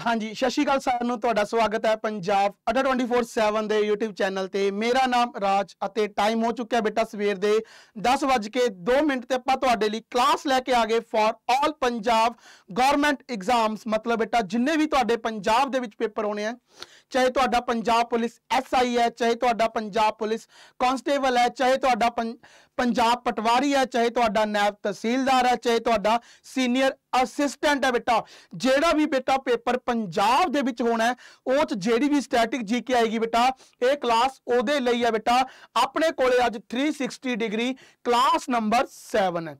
हाँ जी सत श्रीकाल सूडा स्वागत है Punjab Adda twenty four seven the YouTube channel पर मेरा नाम राज टाइम हो चुका है बेटा सवेर के दस बज के दो मिनट से आपे क्लास लैके आ गए for all Punjab government exams मतलब बेटा जिन्हें भी तो पंजाब के पेपर होने हैं चाहे तो पुलिस एस आई है चाहे तो पुलिस कॉन्सटेबल है चाहे तो पटवारी है चाहे तो नैब तहसीलदार है चाहे तो सीनियर असिस्टेंट है बेटा जोड़ा भी बेटा पेपर पंजाब होना है उस जी भी स्टैटिक जी के आएगी बेटा ये क्लास वो है बेटा अपने को अच्छ three sixty degree class number seven है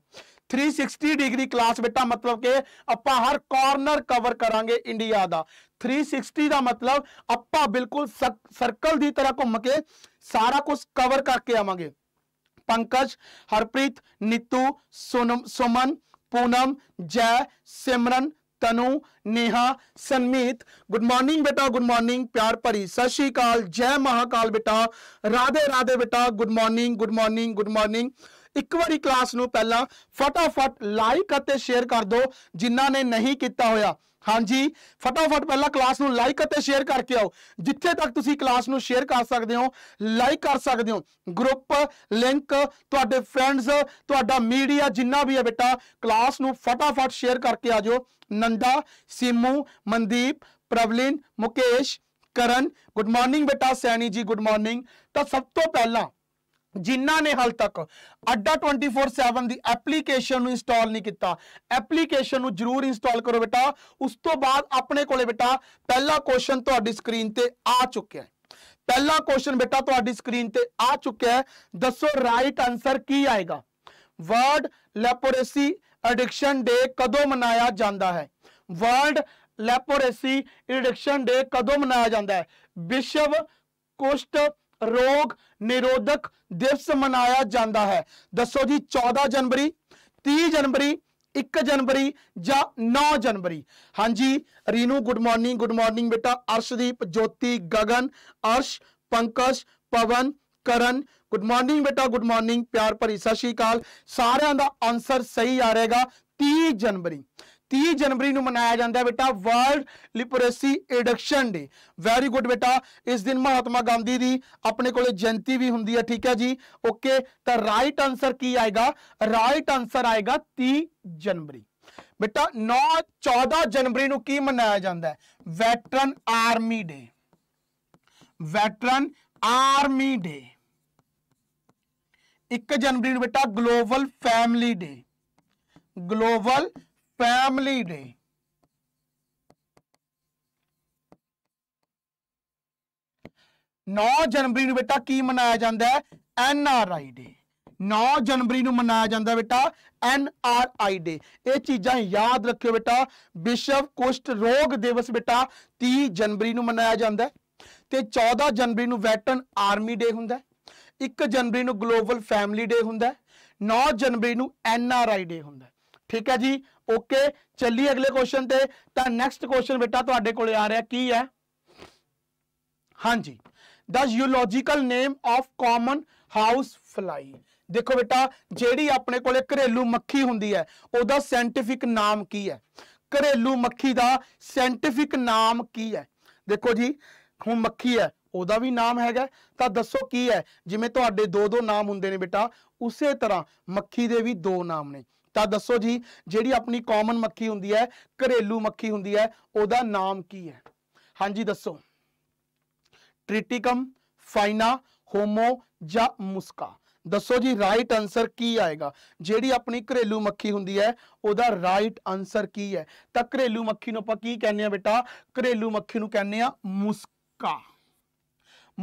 360 ਡਿਗਰੀ क्लास बेटा मतलब के आप हर ਕਾਰਨਰ कवर करा इंडिया का 360 का मतलब ਆਪਾਂ बिल्कुल सर्कल की तरह घूम के सारा कुछ कवर करके ਆਵਾਂਗੇ पंकज हरप्रीत नीतू सोनम सुमन पूनम जय सिमरन तनु नेहा सनमीत गुड मॉर्निंग बेटा गुड मॉर्निंग प्यार भरी सत श्रीकाल जय महाकाल बेटा राधे राधे बेटा good morning good morning good morning एक बार क्लास में पेल फटाफट लाइक शेयर कर दो जिन्होंने नहीं किया हो हाँ जी फटाफट पहला क्लास में लाइक शेयर करके आओ जिथे तक तुम क्लास में शेयर कर सकते हो लाइक कर सकते हो ग्रुप लिंक थोड़े फ्रेंड्स थोड़ा मीडिया जिन्ना भी है बेटा क्लास में फटाफट शेयर करके आ जाओ नंदा सिमू मनदीप प्रवलिन मुकेश करण गुड मॉर्निंग बेटा सैनी जी गुड मॉर्निंग तो सब तो पहला जिन्हों ने हल तक अड्डा ट्वेंटी फोर सैवन की एप्लीकेशन इंस्टॉल नहीं किया एप्लीकेशन जरूर इंस्टॉल करो बेटा उस तो बाद अपने को बेटा पहला क्वेश्चन तो स्क्रीन पर आ चुका है पहला क्वेश्चन बेटा तो स्क्रीन पर आ चुका है दसो राइट आंसर की आएगा वर्ल्ड लैपोरेसी एडिक्शन डे कदों मनाया जाता है वर्ल्ड लैपोरेसी एडिक्शन डे कदों मनाया जाता है विश्व कुष्ट रोग निरोधक दिवस मनाया जाता है दसो जी चौदह जनवरी तीह जनवरी एक जनवरी ज नौ जनवरी हाँ जी Rinu good morning good morning बेटा अर्शदीप ज्योति गगन अर्श पंकज पवन करण गुड मॉर्निंग बेटा गुड मॉर्निंग प्यार भरी सत श्रीकाल सारे का आंसर सही आ रहेगा ती जनवरी तीह जनवरी मनाया जाता है बेटा world literacy education day very good बेटा इस दिन महात्मा गांधी की अपने को जयंती भी होंगी है ठीक है जी ओके तो राइट आंसर की आएगा राइट आंसर आएगा तीह जनवरी बेटा नौ चौदह जनवरी की मनाया जाता है veteran army day veteran army day एक जनवरी बेटा global family day global family day ਨੌ ਜਨਵਰੀ ਨੂੰ ਬੇਟਾ ਕੀ ਮਨਾਇਆ ਜਾਂਦਾ ਹੈ ਐਨ ਆਰ ਆਈ ਡੇ 9 ਜਨਵਰੀ ਨੂੰ ਮਨਾਇਆ ਜਾਂਦਾ ਬੇਟਾ ਐਨ ਆਰ ਆਈ ਡੇ ਇਹ ਚੀਜ਼ਾਂ ਯਾਦ ਰੱਖਿਓ ਬੇਟਾ ਵਿਸ਼ਵ ਕੁਸ਼ਟ ਰੋਗ ਦਿਵਸ ਬੇਟਾ 30 ਜਨਵਰੀ ਨੂੰ ਮਨਾਇਆ ਜਾਂਦਾ ਤੇ 14 ਜਨਵਰੀ ਨੂੰ ਵੈਟਰਨ ਆਰਮੀ ਡੇ ਹੁੰਦਾ 1 ਜਨਵਰੀ ਨੂੰ ਗਲੋਬਲ ਫੈਮਿਲੀ ਡੇ ਹੁੰਦਾ 9 ਜਨਵਰੀ ਨੂੰ ਐਨ ਆਰ ਆਈ ਡੇ ਹੁੰਦਾ ਠੀਕ ਹੈ ਜੀ ओके चलिए अगले क्वेश्चन से तो नैक्सट क्वेश्चन बेटा तो को आ रहा की है हाँ जी the geological name of common house fly देखो बेटा जेडी अपने को घरेलू मखी होंगी है वह सेंटिफिक नाम की है घरेलू मखी का सैंटिफिक नाम की है देखो जी हम मखी है वह भी नाम हैगा तो दसो की है जिमें तो दो, दो नाम होंगे ने बेटा उस तरह मखी के भी दो नाम ने ਤਾਂ ਦੱਸੋ ਜੀ ਜਿਹੜੀ ਆਪਣੀ ਕਾਮਨ ਮੱਖੀ ਹੁੰਦੀ ਹੈ ਘਰੇਲੂ ਮੱਖੀ ਹੁੰਦੀ ਹੈ ਉਹਦਾ ਨਾਮ ਕੀ ਹੈ ਹਾਂਜੀ ਦੱਸੋ ट्रिटिकम फाइना होमो या मुस्का दसो जी राइट आंसर की आएगा जी अपनी घरेलू मक्खी होंगी है वह राइट आंसर की है तो घरेलू मक्खी आप कहने बेटा घरेलू मक्खी कहने मुस्का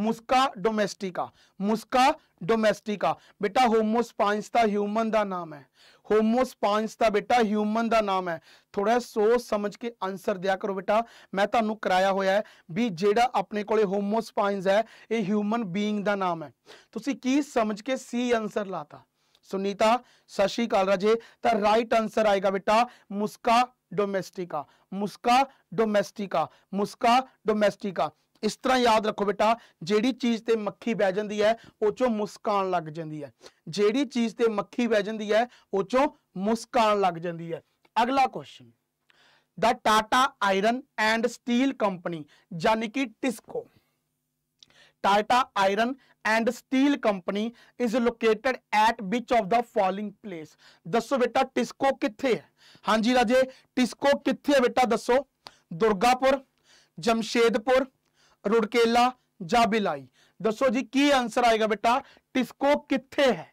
मुस्का डोमेस्टिका मुस्का डोमेस्टिका बेटा होमोस्पाइंस का ह्यूमन का नाम है होमोस्पाइंस का बेटा ह्यूमन का नाम है थोड़ा सोच समझ के आंसर दिया करो बेटा मैं तुम्हें कराया होया भी जोड़ा अपने कोमोस्पाइंस है ये ह्यूमन बीइंग का नाम है तुम की समझ के सी आंसर लाता सुनीता सत श्रीकाल राजे तो राइट आंसर आएगा बेटा मुस्का डोमेस्टिका मुस्का डोमेस्टिका मुस्का डोमेस्टिका इस तरह याद रखो बेटा जी चीज़ पर ਮੱਖੀ बह जाती है ਉਹ ਚੋਂ ਮੁਸਕਾਨ लग जाती है जी चीज़ पर ਮੱਖੀ बह जाती है ਉਹ ਚੋਂ ਮੁਸਕਾਨ लग जाती है अगला question the Tata iron and steel company यानी कि TISCO Tata iron and steel company is located at which of the following place दसो बेटा टिस्को कितने है हाँ जी राजे टिस्को कितने है बेटा दसो दुर्गापुर जमशेदपुर रुड़केला जा बिलाई दसो जी की आंसर आएगा बेटा टिस्को कितने है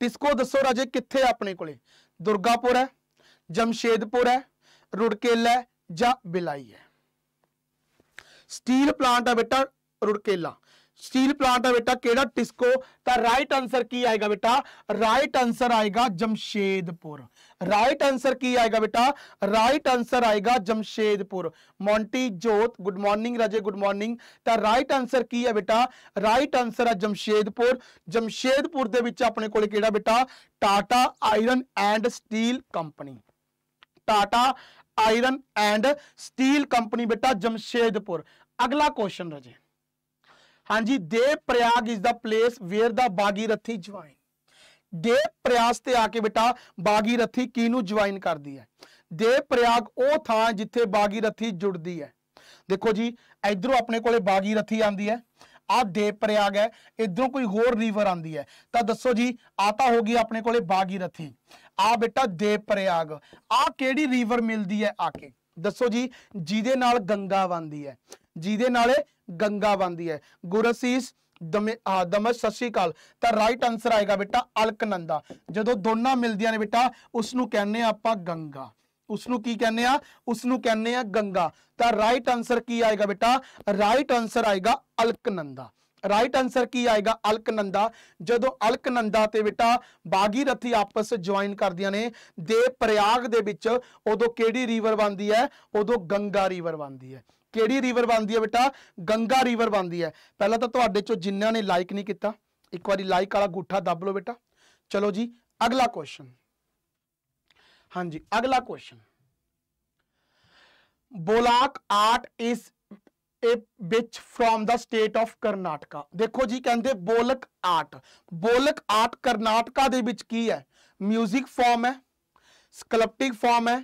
टिस्को दसो राजे कि अपने को दुर्गापुर है जमशेदपुर है रुड़केला बिलाई है स्टील प्लांट है बेटा रुड़केला स्टील प्लांट है बेटा केड़ा टिस्को तो राइट आंसर की आएगा बेटा राइट आंसर आएगा जमशेदपुर राइट आंसर की आएगा बेटा राइट आंसर आएगा Jamshedpur Monty Jot good morning Raje good morning तो राइट आंसर की है बेटा राइट आंसर है जमशेदपुर जमशेदपुर के अपने को बेटा Tata iron and steel company Tata iron and steel company बेटा जमशेदपुर अगला क्वेश्चन ਅਗਲਾ हाँ जी Dev Prayag is the place where the Bhagirathi join Dev Prayag से आके बेटा बागीरथी की ज्वाइन कर दी है देव प्रयाग वह थान जिथे बागीरथी जुड़ती है देखो जी इधरों अपने को बागीरथी आती है आ देव प्रयाग है इधरों कोई होर रिवर आती है तो दसो जी आता होगी अपने को बागीरथी आ बेटा देव प्रयाग आ कि रिवर मिलती है आके दसो जी जिदे गंगा बनती है जिदे ਗੰਗਾ ਬਣਦੀ ਹੈ ਗੁਰਸੀਸ ਦਮਸ਼ ਸਤਿ ਸ਼੍ਰੀ ਅਕਾਲ ਤਾਂ ਰਾਈਟ ਆਨਸਰ ਆਏਗਾ ਬੇਟਾ ਅਲਕਨੰਦਾ ਜਦੋਂ ਦੋਨਾਂ ਮਿਲਦੀਆਂ ਨੇ ਬੇਟਾ ਉਸ ਨੂੰ ਕਹਿੰਨੇ ਆ ਆਪਾਂ ਗੰਗਾ ਉਸ ਨੂੰ ਕੀ ਕਹਿੰਨੇ ਆ ਉਸ ਨੂੰ ਕਹਿੰਨੇ ਆ ਗੰਗਾ ਤਾਂ ਰਾਈਟ ਆਨਸਰ ਕੀ ਆਏਗਾ ਬੇਟਾ ਰਾਈਟ ਆਨਸਰ ਆਏਗਾ ਅਲਕਨੰਦਾ ਰਾਈਟ ਆਨਸਰ ਕੀ ਆਏਗਾ ਅਲਕਨੰਦਾ ਜਦੋਂ ਅਲਕਨੰਦਾ ਤੇ ਬੇਟਾ ਬਾਗੀਰਥੀ ਆਪਸ ਜੁਆਇਨ ਕਰਦੀਆਂ ਨੇ ਦੇ ਪ੍ਰਯਾਗ ਦੇ ਵਿੱਚ ਉਦੋਂ ਕਿਹੜੀ ਰਿਵਰ ਬਣਦੀ ਹੈ ਉਦੋਂ ਗੰਗਾ ਰਿਵਰ ਬਣਦੀ ਹੈ कि रिवर बनती है बेटा गंगा रिवर बनती है पहला तो थोड़े चो जिन्होंने लाइक नहीं किया एक बार लाइक वाला अंगूठा दब लो बेटा चलो जी अगला क्वेश्चन हाँ जी अगला क्वेश्चन बोलाक art is a which from the state of Karnataka देखो जी कहते बोलक आर्ट बोलक आर्ट करनाटका है म्यूजिक फॉर्म है स्कलप्टिक फॉर्म है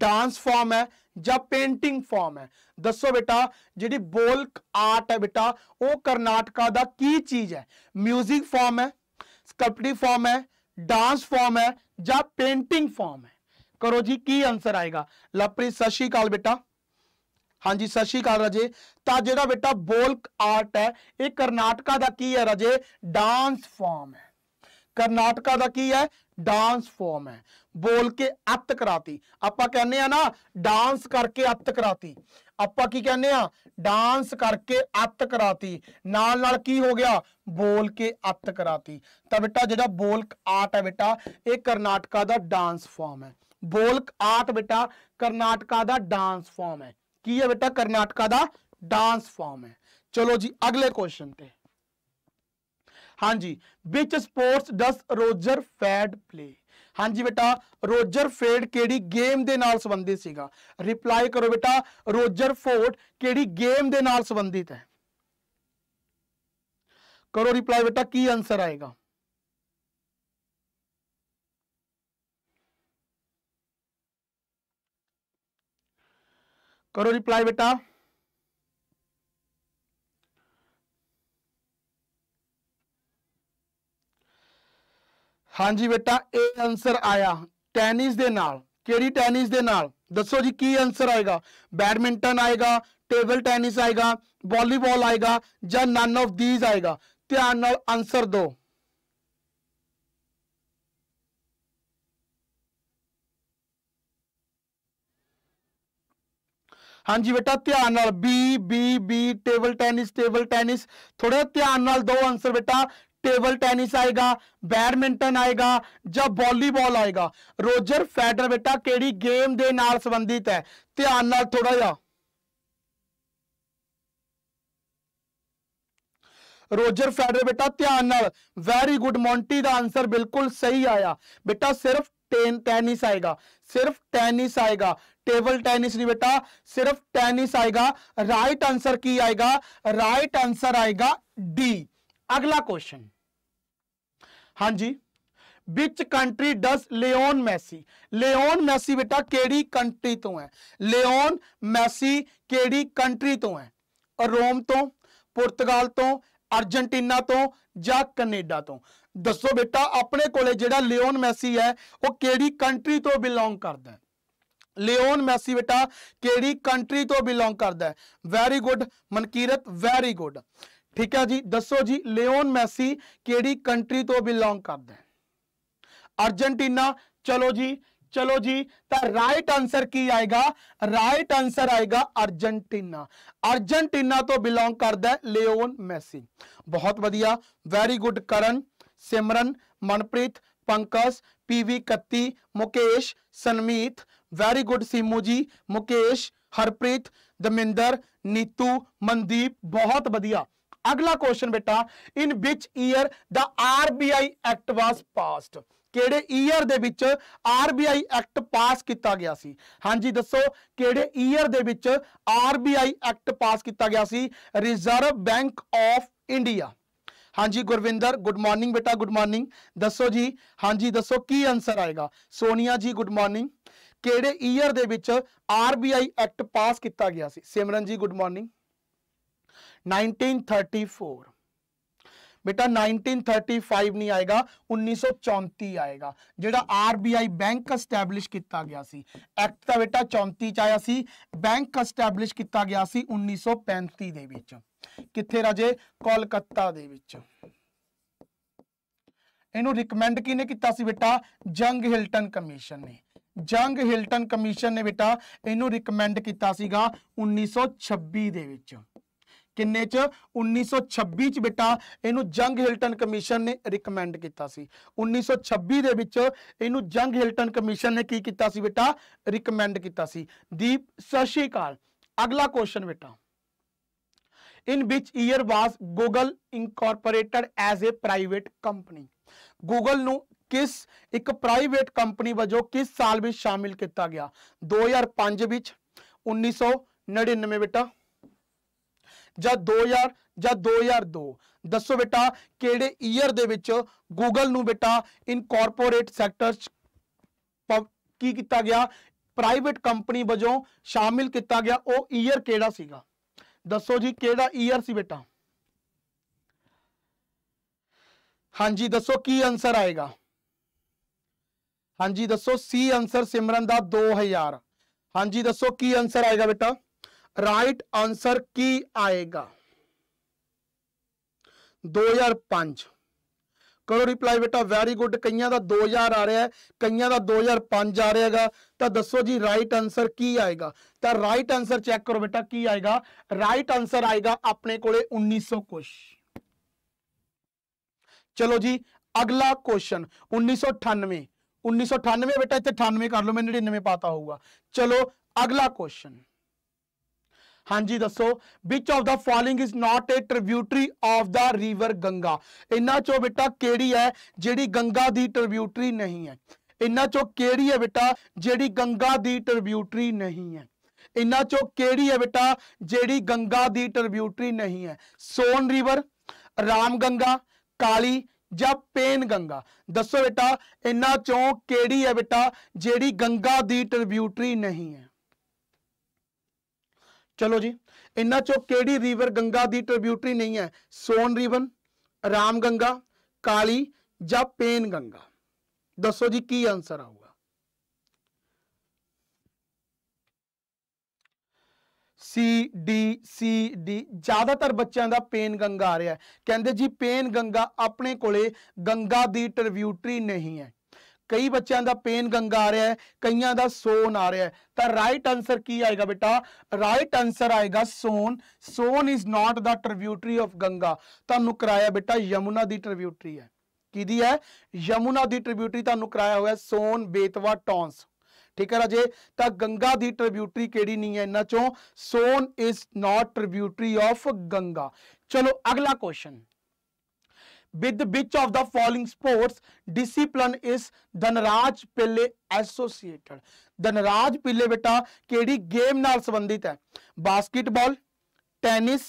डांस फॉर्म है या पेंटिंग फॉर्म है दसो बेटा जी बोल्क आर्ट है बेटा वो करनाटका का की चीज है म्यूजिक फॉर्म है स्कल्पटिव फॉर्म है डांस फॉर्म है या पेंटिंग फॉर्म है करो जी की आंसर आएगा लवप्रीत सत श्रीकाल बेटा हाँ जी सत श्रीकाल राजे तो जोड़ा बेटा बोल्क आर्ट है ये करनाटका का की है रजे डांस फॉर्म है करनाटका का की है डांस फॉर्म है बोल के अत कराती आप कहने ना डांस करके अत कराती आप कहने डांस करके अत कराती नाल नाल की हो गया बोल के अत कराती तो बेटा जो बोलक आर्ट है बेटा ये करनाटका का डांस फॉर्म है बोलक आर्ट बेटा करनाटका का डांस फॉर्म है की है बेटा करनाटका का डांस फॉर्म है चलो जी अगले क्वेश्चन से हाँ जी which sports does Roger Federer play हाँ जी बेटा रोजर फेड केड़ी गेम के संबंधित रिप्लाई करो बेटा रोजर फोर्ट केड़ी गेम के संबंधित है करो रिप्लाई बेटा की आंसर आएगा करो रिप्लाई बेटा हाँ जी बेटा ये आंसर आया टेनिस के नाल कि टैनिस के नाल दसो जी की आंसर आएगा बैडमिंटन आएगा टेबल टैनिस आएगा वॉलीबॉल आएगा ज नन ऑफ दीज आएगा ध्यान आंसर दो हाँ जी बेटा ध्यान B B B table tennis table tennis थोड़ा ध्यान दो आंसर बेटा टेबल टेनिस आएगा बैडमिंटन आएगा जब वॉलीबॉल आएगा रोजर फैडर बेटा केड़ी गेम दे नाल संबंधित है ध्यान ਨਾਲ ਥੋੜਾ रोजर फैडर बेटा ध्यान वेरी गुड मोंटी का आंसर बिल्कुल सही आया बेटा सिर्फ टेन टेनिस आएगा सिर्फ टेनिस आएगा टेबल टेनिस नहीं बेटा सिर्फ टेनिस आएगा राइट आंसर की आएगा राइट आंसर आएगा डी अगला क्वेश्चन हाँ जी which country does Lionel Messi Lionel Messi बेटा केड़ी कंट्री तो है लियोन मैसी केड़ी कंट्री तो है रोम तो पुर्तगाल तो अर्जेंटीना तो या कनेडा तो दसो बेटा अपने को जोड़ा लियोन मैसी है वह किंट्री तो बिलोंग करता है लियोन मैसी बेटा कंट्री तो बिलोंग करता है very good Mankirat very good ठीक है जी दसो जी लियोन मैसी केड़ी कंट्री तो बिलोंग कर अर्जेंटीना चलो जी चलो जी तो राइट आंसर की आएगा राइट आंसर आएगा अर्जेंटीना अर्जेंटीना तो बिलोंग कर है लियोन मैसी बहुत वधिया वेरी गुड करण सिमरन मनप्रीत पंकज पीवी कत्ती मुकेश सनमीत वेरी गुड सीमू जी मुकेश हरप्रीत दमिंदर नीतू मनदीप बहुत वधिया अगला क्वेश्चन बेटा in which year the RBI act was passed ਕਿਹੜੇ ਈਅਰ ਦੇ ਵਿੱਚ ਆਰਬੀਆਈ ਐਕਟ ਪਾਸ ਕੀਤਾ ਗਿਆ ਸੀ ਹਾਂਜੀ ਦੱਸੋ ਕਿਹੜੇ ਈਅਰ ਦੇ ਵਿੱਚ ਆਰਬੀਆਈ ਐਕਟ ਪਾਸ ਕੀਤਾ ਗਿਆ ਸੀ ਰਿਜ਼ਰਵ ਬੈਂਕ ਆਫ ਇੰਡੀਆ ਹਾਂਜੀ ਗੁਰਵਿੰਦਰ ਗੁੱਡ ਮਾਰਨਿੰਗ ਬੇਟਾ ਗੁੱਡ ਮਾਰਨਿੰਗ ਦੱਸੋ ਜੀ ਹਾਂਜੀ ਦੱਸੋ ਕੀ ਆਨਸਰ ਆਏਗਾ ਸੋਨੀਆ ਜੀ ਗੁੱਡ ਮਾਰਨਿੰਗ ਕਿਹੜੇ ਈਅਰ ਦੇ ਵਿੱਚ ਆਰਬੀਆਈ ਐਕਟ ਪਾਸ ਕੀਤਾ ਗਿਆ ਸੀ ਸਿਮਰਨ ਜੀ ਗੁੱਡ ਮਾਰਨਿੰਗ 1934 ਬੇਟਾ 1935 ਨਹੀਂ ਆਏਗਾ 1934 ਆਏਗਾ ਜਿਹੜਾ ਆਰਬੀਆਈ ਬੈਂਕ ਅਸਟੈਬਲਿਸ਼ ਕੀਤਾ ਗਿਆ ਸੀ ਐਕਟ ਦਾ ਬੇਟਾ 34 ਚ ਆਇਆ ਸੀ ਬੈਂਕ ਅਸਟੈਬਲਿਸ਼ ਕੀਤਾ ਗਿਆ ਸੀ 1935 ਦੇ ਵਿੱਚ ਕਿੱਥੇ ਰਾਜੇ ਕੋਲਕਾਤਾ ਦੇ ਵਿੱਚ ਇਹਨੂੰ ਰეკਮੈਂਡ ਕਿਨੇ ਕੀਤਾ ਸੀ ਬੇਟਾ ਜੰਗ ਹਿਲਟਨ ਕਮਿਸ਼ਨ ਨੇ ਜੰਗ ਹਿਲਟਨ ਕਮਿਸ਼ਨ ਨੇ ਬੇਟਾ ਇਹਨੂੰ ਰეკਮੈਂਡ ਕੀਤਾ ਸੀਗਾ 1926 ਦੇ ਵਿੱਚ किन्ने च उन्नीस सौ छब्बी बेटा इनू जंग हिल्टन कमीशन ने रिकमेंड किया उन्नीस सौ छब्बी इनू जंग हिल्टन कमीशन ने की किया बेटा रिकमेंड किया दीप सत श्रीकाल अगला क्वेश्चन बेटा in which year was Google incorporated as a private company Google न किस एक प्राइवेट कंपनी वजो किस साल में शामिल किया गया दो हज़ार पांच उन्नीस सौ नड़िन्नवे बेटा ਜਾਂ 2000 ਜਾਂ 2002 ਦੱਸੋ ਬੇਟਾ ਕਿਹੜੇ ਈਅਰ ਦੇ ਵਿੱਚ ਗੂਗਲ ਨੂੰ ਬੇਟਾ ਇਨਕੋਰਪੋਰੇਟ ਸੈਕਟਰ ਚ ਕੀ ਕੀਤਾ ਗਿਆ ਪ੍ਰਾਈਵੇਟ ਕੰਪਨੀ ਵਜੋਂ ਸ਼ਾਮਿਲ ਕੀਤਾ ਗਿਆ ਉਹ ਈਅਰ ਕਿਹੜਾ ਸੀਗਾ ਦੱਸੋ ਜੀ ਕਿਹੜਾ ਈਅਰ ਸੀ ਬੇਟਾ ਹਾਂਜੀ ਦੱਸੋ ਕੀ ਆਨਸਰ ਆਏਗਾ ਹਾਂਜੀ ਦੱਸੋ ਸੀ ਆਨਸਰ ਸਿਮਰਨ ਦਾ 2000 ਹਾਂਜੀ ਦੱਸੋ ਕੀ ਆਨਸਰ ਆਏਗਾ ਬੇਟਾ राइट आंसर की आएगा दो हजार 2005 करो रिप्लाई बेटा वेरी गुड कई का दो हज़ार आ रहा है कई का दो हज़ार पांच आ रहा है तो दसो जी राइट आंसर की आएगा तो राइट आंसर चैक करो बेटा की आएगा राइट आंसर आएगा अपने को उन्नीस सौ कुछ चलो जी अगला क्वेश्चन उन्नीस सौ अठानवे उन्नीस सौ अठानवे बेटा इतने अठानवे कर लो मैं नड़िन्नवे पाता होगा चलो अगला क्वेश्चन हाँ जी दसो which of the following is not a tributary of the river Ganga इन्हों चो बेटा केड़ी है जी गंगा की ट्रिब्यूटरी नहीं है इन्हों चो केड़ी है बेटा जी गंगा की ट्रिब्यूटरी नहीं है इन्हों चो केड़ी है बेटा जी गंगा की ट्रिब्यूटरी नहीं है सोन रिवर राम गंगा काली जा पेन गंगा दसो बेटा इन्हों चो ਕਿਹੜੀ ਹੈ ਬੇਟਾ ਜਿਹੜੀ ਗੰਗਾ ਦੀ ਟ੍ਰਿਬਿਊਟਰੀ ਨਹੀਂ चलो जी इन्हों चो कि रिवर गंगा की ट्रिब्यूटरी नहीं है सोन रिवन राम गंगा काली जा पेन गंगा दसो जी की आंसर आऊगा सी डी सी डी ज्यादातर बच्चों का पेन गंगा आ रहा है केंद्र जी पेन गंगा अपने को गंगा की ट्रिब्यूटरी नहीं है कई बच्चों का पेन गंगा आ रहा है कई सोन आ रहा है तो राइट आंसर की आएगा बेटा राइट आंसर आएगा Son Son is not the tributary of Ganga तू कराया बेटा यमुना की ट्रिब्यूटरी है कि है यमुना की ट्रिब्यूटरी तू कराया हुआ है सोन बेतवा टॉन्स ठीक है राजे तो गंगा की ट्रिब्यूटरी कही नहीं है इन्होंने चो Son is not tributary of Ganga चलो अगला question with which of the following sports discipline is Dhanraj Pillay associated Dhanraj Pillay बेटा केड़ी गेम नाल संबंधित है बास्केटबॉल टेनिस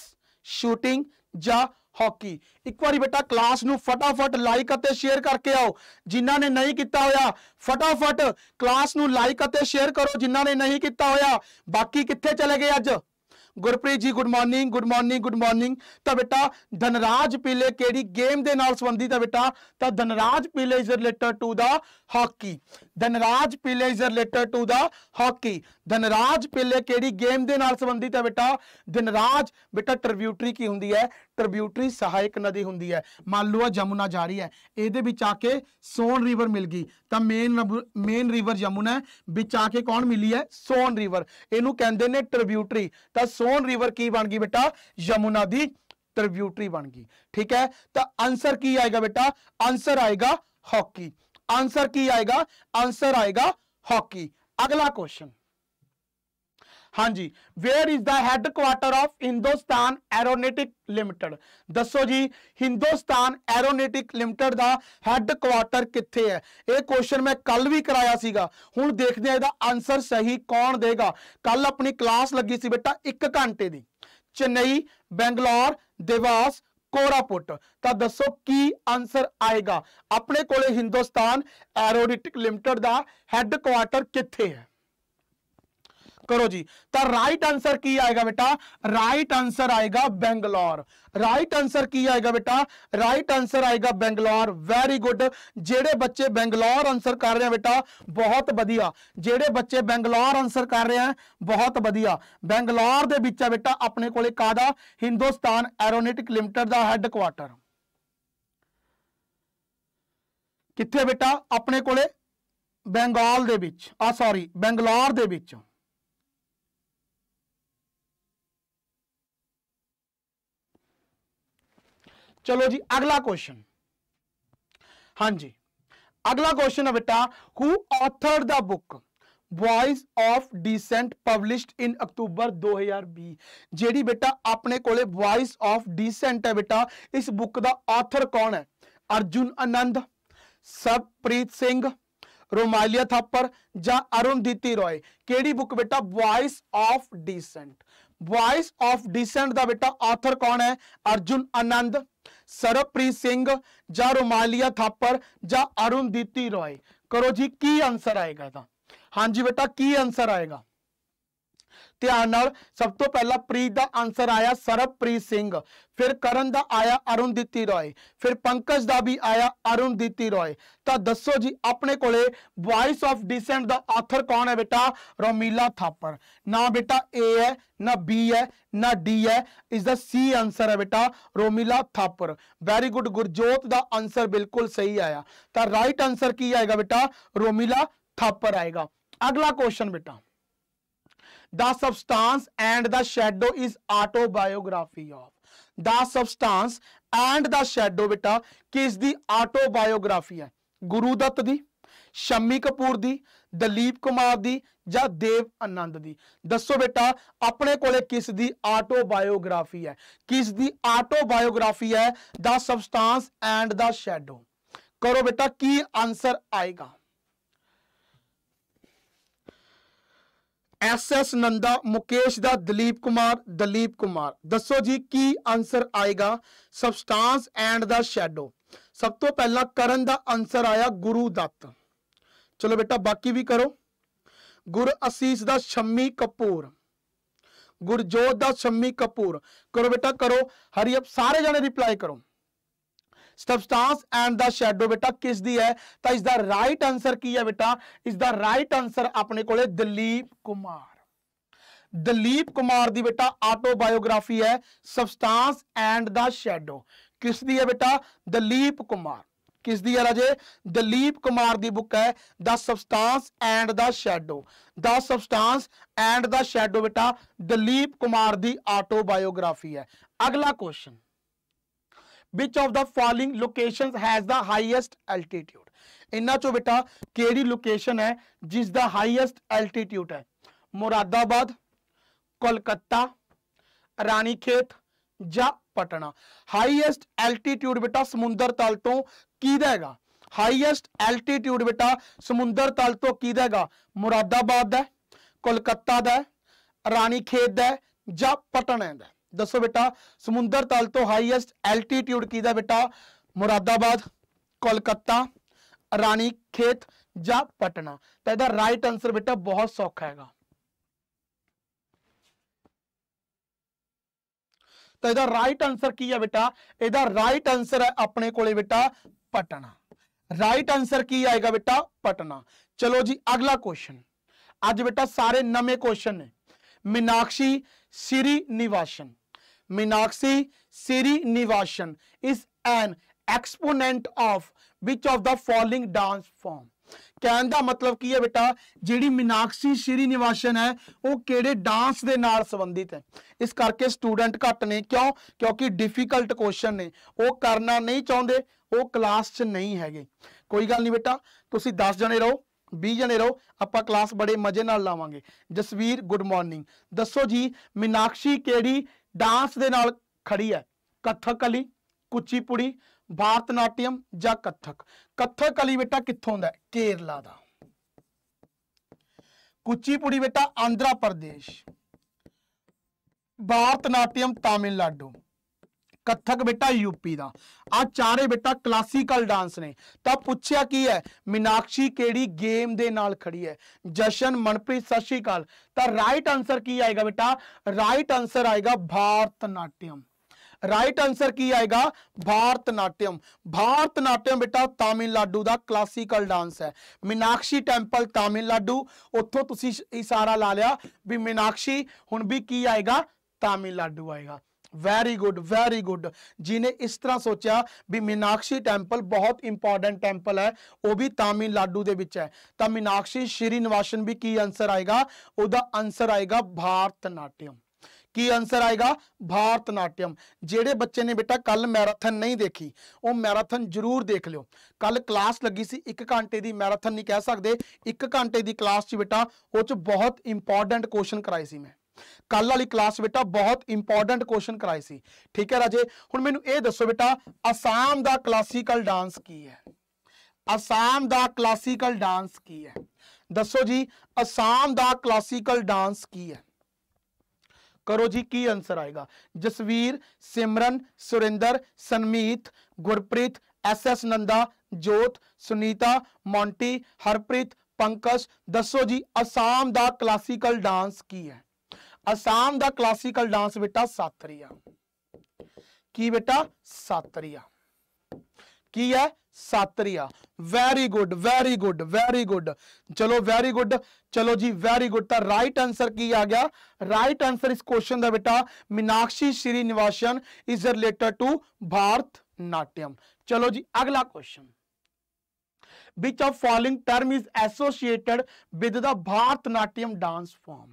शूटिंग या हॉकी एक बार बेटा क्लास नु फटाफट लाइक अते शेयर करके आओ जिन्ना ने नहीं किता होया फटाफट क्लास नु लाइक अते शेयर करो जिन्ना ने नहीं किता होया बाकी किथे चले गए आज Gurpreet ji good morning good morning good morning तो बेटा धनराज पीले केड़ी गेम के संबंधित है बेटा तो Dhanraj Pillay is related to the hockey Dhanraj Pillay is related to the hockey Dhanraj Pillay केड़ी गेम के संबंधित है बेटा धनराज बेटा ट्रिब्यूटरी की होंगी है ट्रिब्यूटरी सहायक नदी होंगी है मान लो आ जमुना जा रही है ये आके सोन रिवर मिल गई तो मेन मेन रिवर यमुना बिच आके कौन मिली है सोन रिवर यू कहें ट्रिब्यूटरी तो सोन रिवर की बन गई बेटा यमुना की ट्रिब्यूटरी बन गई ठीक है तो आंसर की आएगा बेटा आंसर आएगा हॉकी आंसर की आएगा आंसर आएगा हॉकी अगला क्वेश्चन हाँ जी where is the headquarter of Hindustan aeronautic limited दसो जी हिंदुस्तान एरोनेटिक लिमिटेड का हेडक्वार्टर कितने है यह क्वेश्चन मैं कल भी कराया हूँ देखते हैं आंसर सही कौन देगा कल अपनी क्लास लगी सी बेटा एक घंटे की चेन्नई बेंगलौर देवास कोरापुट तो दसो की आंसर आएगा अपने को हिंदुस्तान एरोडिटिक लिमिटेड का हैडक्वाटर कितने है करो जी तो राइट आंसर की आएगा बेटा राइट आंसर आएगा बेंगलोर राइट आंसर की आएगा बेटा राइट आंसर आएगा बेंगलोर वेरी गुड जेडे बच्चे बेंगलोर आंसर कर रहे हैं बेटा बहुत बढ़िया जेडे बच्चे बेंगलोर आंसर कर रहे हैं बहुत वधिया बेंगलोर के ਵਿੱਚ बेटा अपने को हिंदुस्तान एरोनेटिक लिमिटेड का हैडक्वाटर कितने बेटा अपने को बंगाल ਕੋਲੇ ਬੰਗਾਲ के चलो जी अगला क्वेश्चन हाँ जी अगला क्वेश्चन है बेटा who author the book voice of dissent published in October 2020 जेडी बेटा अपने कोले वॉइस ऑफ डिसेंट है बेटा इस बुक का ऑथर कौन है अर्जुन आनंद सबप्रीत सिंह रोमालिया थापर या रॉय केड़ी बुक बेटा voice of dissent voice of dissent का बेटा ऑथर कौन है अर्जुन आनंद सरप्रीत सिंह जा रोमालिया थापर जा अरुण दीति रॉय करो जी की आंसर आएगा हाँ जी बेटा की आंसर आएगा ध्यान सब तो पहला प्रीत का आंसर आया सरबप्रीत सिंह फिर करण का आया अरुण दिती रॉय फिर पंकज का भी आया अरुण दिती रॉय तो दसो जी अपने को वॉइस ऑफ डिसेंट का आथर कौन है बेटा रोमीला थापर ना बेटा ए है ना बी है ना डी है इसका सी आंसर है बेटा रोमीला थापर वैरी गुड गुरजोत का आंसर बिल्कुल सही आया तो राइट आंसर की आएगा बेटा रोमीला थापर आएगा अगला क्वेश्चन बेटा the substance and the shadow is autobiography of the substance and the shadow बेटा किस दी ऑटोबायोग्राफी है गुरुदत्त दी शम्मी कपूर दी दलीप कुमार दी या देव आनंद दी दसो बेटा अपने कोले किस दी ऑटोबायोग्राफी है किस दी ऑटोबायोग्राफी है the substance and the shadow करो बेटा की आंसर आएगा एस एस नंदा मुकेश का दलीप कुमार दलीप कुमार दसो जी की आंसर आएगा सबस्टांस एंड द शैडो सब तो पहला करण का आंसर आया गुरु दत्त चलो बेटा बाकी भी करो गुरु असीस का छम्मी कपूर गुरजोत का छम्मी कपूर करो बेटा करो हरिअप सारे जने रिप्लाई करो सबस्टांस एंड द शैडो बेटा किस दी है तो इस राइट आंसर की है बेटा इस राइट आंसर अपने को दलीप कुमार दलीप कुमार दी बेटा ऑटोबायोग्राफी है सबस्टांस एंड द शैडो किस दी है बेटा दलीप कुमार किस दी है राजे दलीप कुमार दी बुक है the substance and the shadow the substance and the shadow बेटा दलीप कुमार दी ऑटोबायोग्राफी है अगला question which of the following location has the highest altitude इन्ना चो बेटा केड़ी लोकेशन है जिसका हाइएसट एल्टीट्यूड है मुरादाबाद कोलकाता रानीखेत या पटना हाइएसट एल्टीट्यूड बेटा समुद्र तल तो कि देगा हाइएसट एल्टीट्यूड बेटा समुद्र तल तो कि देगा मुरादाबाद है कोलकाता है रानीखेत है ज पटना है दसो बेटा समुद्र तल तो हाईएसट एल्टीट्यूड कि बेटा मुरादाबाद कोलकाता रानी खेत या पटना तो यह राइट आंसर बेटा बहुत सौखा है तो यह राइट आंसर की है बेटा यद राइट आंसर है अपने को बेटा पटना राइट आंसर की आएगा बेटा पटना चलो जी अगला क्वेश्चन अज बेटा सारे नवे क्वेश्चन ने Meenakshi Srinivasan Meenakshi Srinivasan is an exponent of which of the following dance form कहन का मतलब की है बेटा जी मीनाक्षी श्रीनिवासन है वो कि डांस के नाल संबंधित है इस करके स्टूडेंट घट ने क्यों क्योंकि डिफिकल्ट क्वेश्चन ने वह करना नहीं चाहते वो क्लास च नहीं है कोई गल नहीं बेटा तुम दस जने रहो भी जने रहो आप क्लास बड़े मजे न लावे जसवीर गुड मॉर्निंग दसो जी मीनाक्षी केड़ी ਡਾਂਸ ਦੇ ਨਾਲ ਖੜੀ ਹੈ ਕਥਕਲੀ ਕੁਚੀਪੁੜੀ ਭਾਰਤ ਨਾਟਿਅਮ ਜਾਂ ਕਥਕ ਕਥਕਲੀ ਬੇਟਾ ਕਿੱਥੋਂ ਦਾ ਕੇਰਲਾ ਦਾ ਕੁਚੀਪੁੜੀ ਬੇਟਾ ਆਂਧਰਾ ਪ੍ਰਦੇਸ਼ ਭਾਰਤ ਨਾਟਿਅਮ ਤਾਮਿਲਨਾਡੂ कथक बेटा यूपी का आ चारे बेटा कलासीकल डांस ने तो पूछा की है मीनाक्षी केड़ी गेम के नाल खड़ी है जशन मनप्रीत सत श्रीकाल राइट आंसर की आएगा बेटा राइट आंसर आएगा भारतनाट्यम राइट आंसर की आएगा भारतनाट्यम भारतनाट्यम बेटा तमिलनाडु का क्लासीकल डांस है मीनाक्षी टैंपल तमिलनाडु उतों तुम इशारा ला लिया भी मीनाक्षी हूँ भी की आएगा तमिलनाडु आएगा वैरी गुड वैरी गुड जिन्हें इस तरह सोचा भी मीनाक्षी टैंपल बहुत इंपॉर्टेंट टैंपल है वह भी तमिलनाडु के है तो मीनाक्षी श्रीनिवासन भी की आंसर आएगा वह आंसर आएगा भारतनाट्यम की आंसर आएगा भारतनाट्यम जेडे बच्चे ने बेटा कल मैराथन नहीं देखी वह मैराथन जरूर देख लियो कल क्लास लगी सी एक घंटे की मैराथन नहीं कह सकते एक घंटे की क्लास बेटा उस बहुत इंपॉर्टेंट क्वेश्चन कराए थी मैं कल वाली क्लास बेटा बहुत इंपोर्टेंट क्वेश्चन कराए थे ठीक है राजे हूँ मैं ये दसो बेटा आसाम का क्लासीकल डांस की है आसाम का क्लासीकल डांस की है दसो जी आसाम का क्लासीकल डांस की है करो जी की आंसर आएगा Jasveer Simran Surender Sanmeet Gurpreet S S Nanda Jot Sunita Monty Harpreet Pankaj दसो जी आसाम का क्लासीकल डांस की है असाम का ਕਲਾਸੀਕਲ डांस बेटा सातरिया की बेटा ਸਾਤਰੀਆ ਕੀ ਹੈ Sattriya very good very good very good चलो वेरी गुड चलो जी वेरी गुड तो राइट आंसर की आ गया राइट आंसर इस क्वेश्चन का बेटा Meenakshi Srinivasan is related to Bharatanatyam चलो जी अगला question which of following term is associated with the Bharatanatyam dance form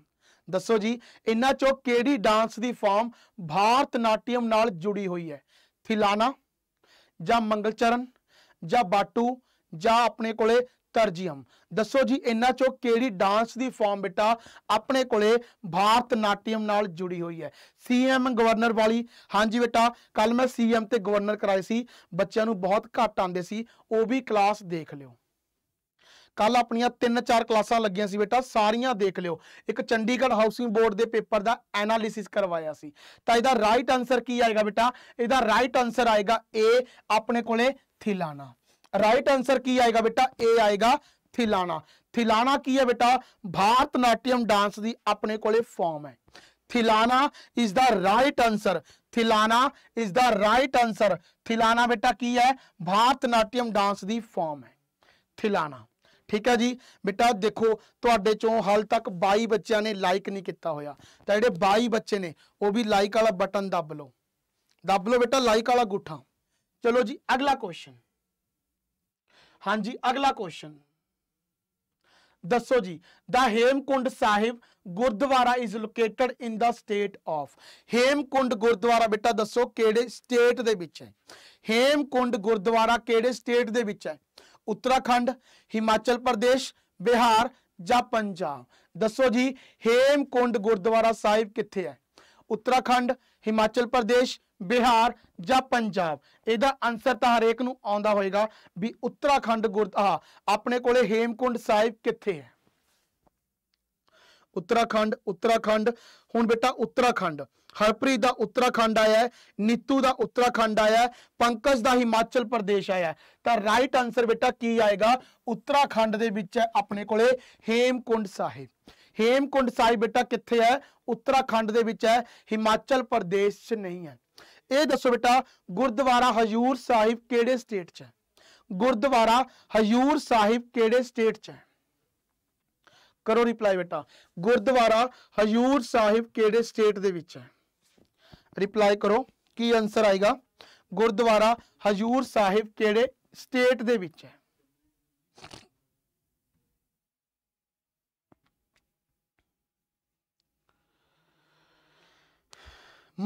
ਦੱਸੋ ਜੀ ਇਹਨਾਂ ਚੋਂ ਕਿਹੜੀ ਡਾਂਸ ਦੀ ਫਾਰਮ ਭਾਰਤ ਨਾਟਿਅਮ ਨਾਲ ਜੁੜੀ ਹੋਈ ਹੈ ਥਿਲਾਨਾ ਜਾਂ ਮੰਗਲਚਰਨ ਜਾਂ ਬਾਟੂ ਜਾਂ ਆਪਣੇ ਕੋਲੇ ਤਰਜੀਮ ਦੱਸੋ ਜੀ ਇਹਨਾਂ ਚੋਂ ਕਿਹੜੀ ਡਾਂਸ ਦੀ ਫਾਰਮ ਬੇਟਾ ਆਪਣੇ ਕੋਲੇ ਭਾਰਤ ਨਾਟਿਅਮ ਨਾਲ ਜੁੜੀ ਹੋਈ ਹੈ ਸੀਐਮ ਗਵਰਨਰ ਵਾਲੀ ਹਾਂਜੀ ਬੇਟਾ ਕੱਲ ਮੈਂ ਸੀਐਮ ਤੇ ਗਵਰਨਰ ਕਰਾਏ ਸੀ ਬੱਚਿਆਂ ਨੂੰ ਬਹੁਤ ਘੱਟ ਆਂਦੇ ਸੀ ਉਹ ਵੀ ਕਲਾਸ ਦੇਖ ਲਿਓ कल अपन तीन चार क्लासा लगिया बेटा सारिया देख लियो एक चंडीगढ़ हाउसिंग बोर्ड के पेपर का एनालिसिस करवाया तो यदा राइट आंसर की आएगा बेटा यदा राइट आंसर आएगा ए अपने को थिलाना राइट आंसर की आएगा बेटा ए आएगा थिलाना थिलाना की है बेटा भारतनाट्यम डांस की अपने को फॉर्म है Thillana is the right answer Thillana is the right answer Thillana बेटा की है भारतनाट्यम डांस की फॉर्म है थिलाना ठीक है जी बेटा देखो थोड़े तो चो हाल तक बई बच्चों ने लाइक नहीं किया हो जे बई बच्चे ने वह भी लाइक वाला बटन दब लो दब लो बेटा लाइक वाला गूठा चलो जी अगला क्वेश्चन हाँ जी अगला क्वेश्चन दसो जी the Hemkund Sahib Gurdwara is locate in the state of Hemkund Gurdwara बेटा दसो कि स्टेट के हेमकुंड गुरद्वारा किटेट के ਉੱਤਰਾਖੰਡ ਹਿਮਾਚਲ ਪ੍ਰਦੇਸ਼ ਬਿਹਾਰ ਜਾਂ ਪੰਜਾਬ ਦੱਸੋ ਜੀ ਹੇਮਕੁੰਡ ਗੁਰਦੁਆਰਾ ਸਾਹਿਬ ਕਿੱਥੇ ਹੈ ਉੱਤਰਾਖੰਡ ਹਿਮਾਚਲ ਪ੍ਰਦੇਸ਼ ਬਿਹਾਰ ਜਾਂ ਪੰਜਾਬ ਇਹਦਾ ਆਨਸਰ ਤਾਂ ਹਰੇਕ ਨੂੰ ਆਉਂਦਾ ਹੋਵੇਗਾ ਵੀ ਉੱਤਰਾਖੰਡ ਗੁਰਦਾ ਆਪਣੇ ਕੋਲੇ ਹੇਮਕੁੰਡ ਸਾਹਿਬ ਕਿੱਥੇ ਹੈ ਉੱਤਰਾਖੰਡ ਉੱਤਰਾਖੰਡ ਹੁਣ ਬੇਟਾ ਉੱਤਰਾਖੰਡ हरप्रीत का उत्तराखंड आया नीतू का उत्तराखंड आया पंकज का हिमाचल प्रदेश आया तो राइट आंसर बेटा की आएगा उत्तराखंड के अपने को हेमकुंड साहिब हेमकुंड साहिब बेटा कितने है उत्तराखंड के हिमाचल प्रदेश च नहीं है यह दसो बेटा गुरद्वारा हजूर साहिब कि स्टेट च है गुरद्वारा हजूर साहिब कि स्टेट च है करो रिप्लाई बेटा गुरद्वारा हजूर साहिब कि स्टेट के है रिप्लाई करो की आंसर आएगा गुरुद्वारा हजूर साहिब केड़े स्टेट दे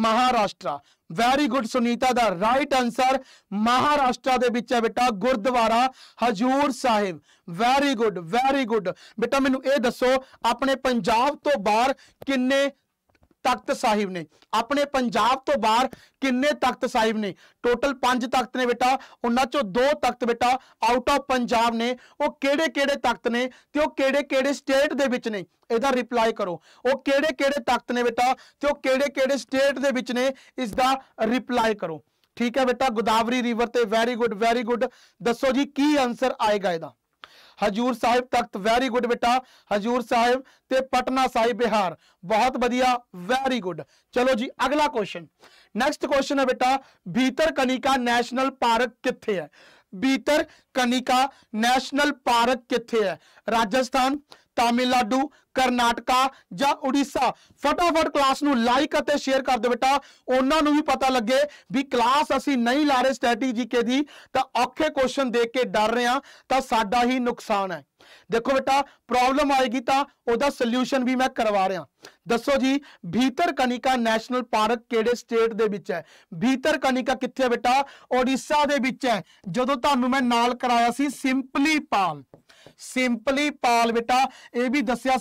Maharashtra very good Sunita the right answer Maharashtra के बेटा Gurdwara Hazur Sahib very good very good बेटा मैं ये दसो अपने पंजाब तो बहर किन्ने तख्त साहिब ने अपने पंजाब तो बहर किन्ने तख्त साहिब ने टोटल पांच तख्त ने बेटा उन्होंने दो तख्त बेटा आउट ऑफ पंजाब ने वो केड़े केड़े तख्त ने तो केड़े केड़े स्टेट के यदा रिप्लाई करो वो किड़े किड़े तख्त ने बेटा तो किड़े किड़े स्टेट के इसका रिप्लाई करो ठीक है बेटा गोदावरी रिवर से वैरी गुड वैरी गुड दसो जी की आंसर आएगा यदा हजूर साहब तख्त वैरी गुड बेटा हजूर साहब ते पटना साहिब बिहार बहुत बढ़िया वैरी गुड चलो जी अगला क्वेश्चन नेक्स्ट क्वेश्चन है बेटा भीतर कनिका नेशनल पार्क कितने है भीतर कनिका नेशनल पार्क कितने है राजस्थान तमिलनाडु करनाटका या उड़ीसा फटाफट क्लास में लाइक और शेयर कर दो बेटा उन्होंने भी पता लगे भी क्लास असी नहीं ला रहे स्टैटिक के की तो औखे क्वेश्चन देख के डर रहे हैं तो साढ़ा ही नुकसान है देखो बेटा प्रॉब्लम आएगी तो वह सल्यूशन भी मैं करवा रहा दसो जी भीतर कनिका नैशनल पार्क केड़े स्टेट के भीतर कनिका कितने बेटा उड़ीसा के जो तू मैं नाल कराया सिंपली पाल सिंपली पाल बेटा यह भी दसिया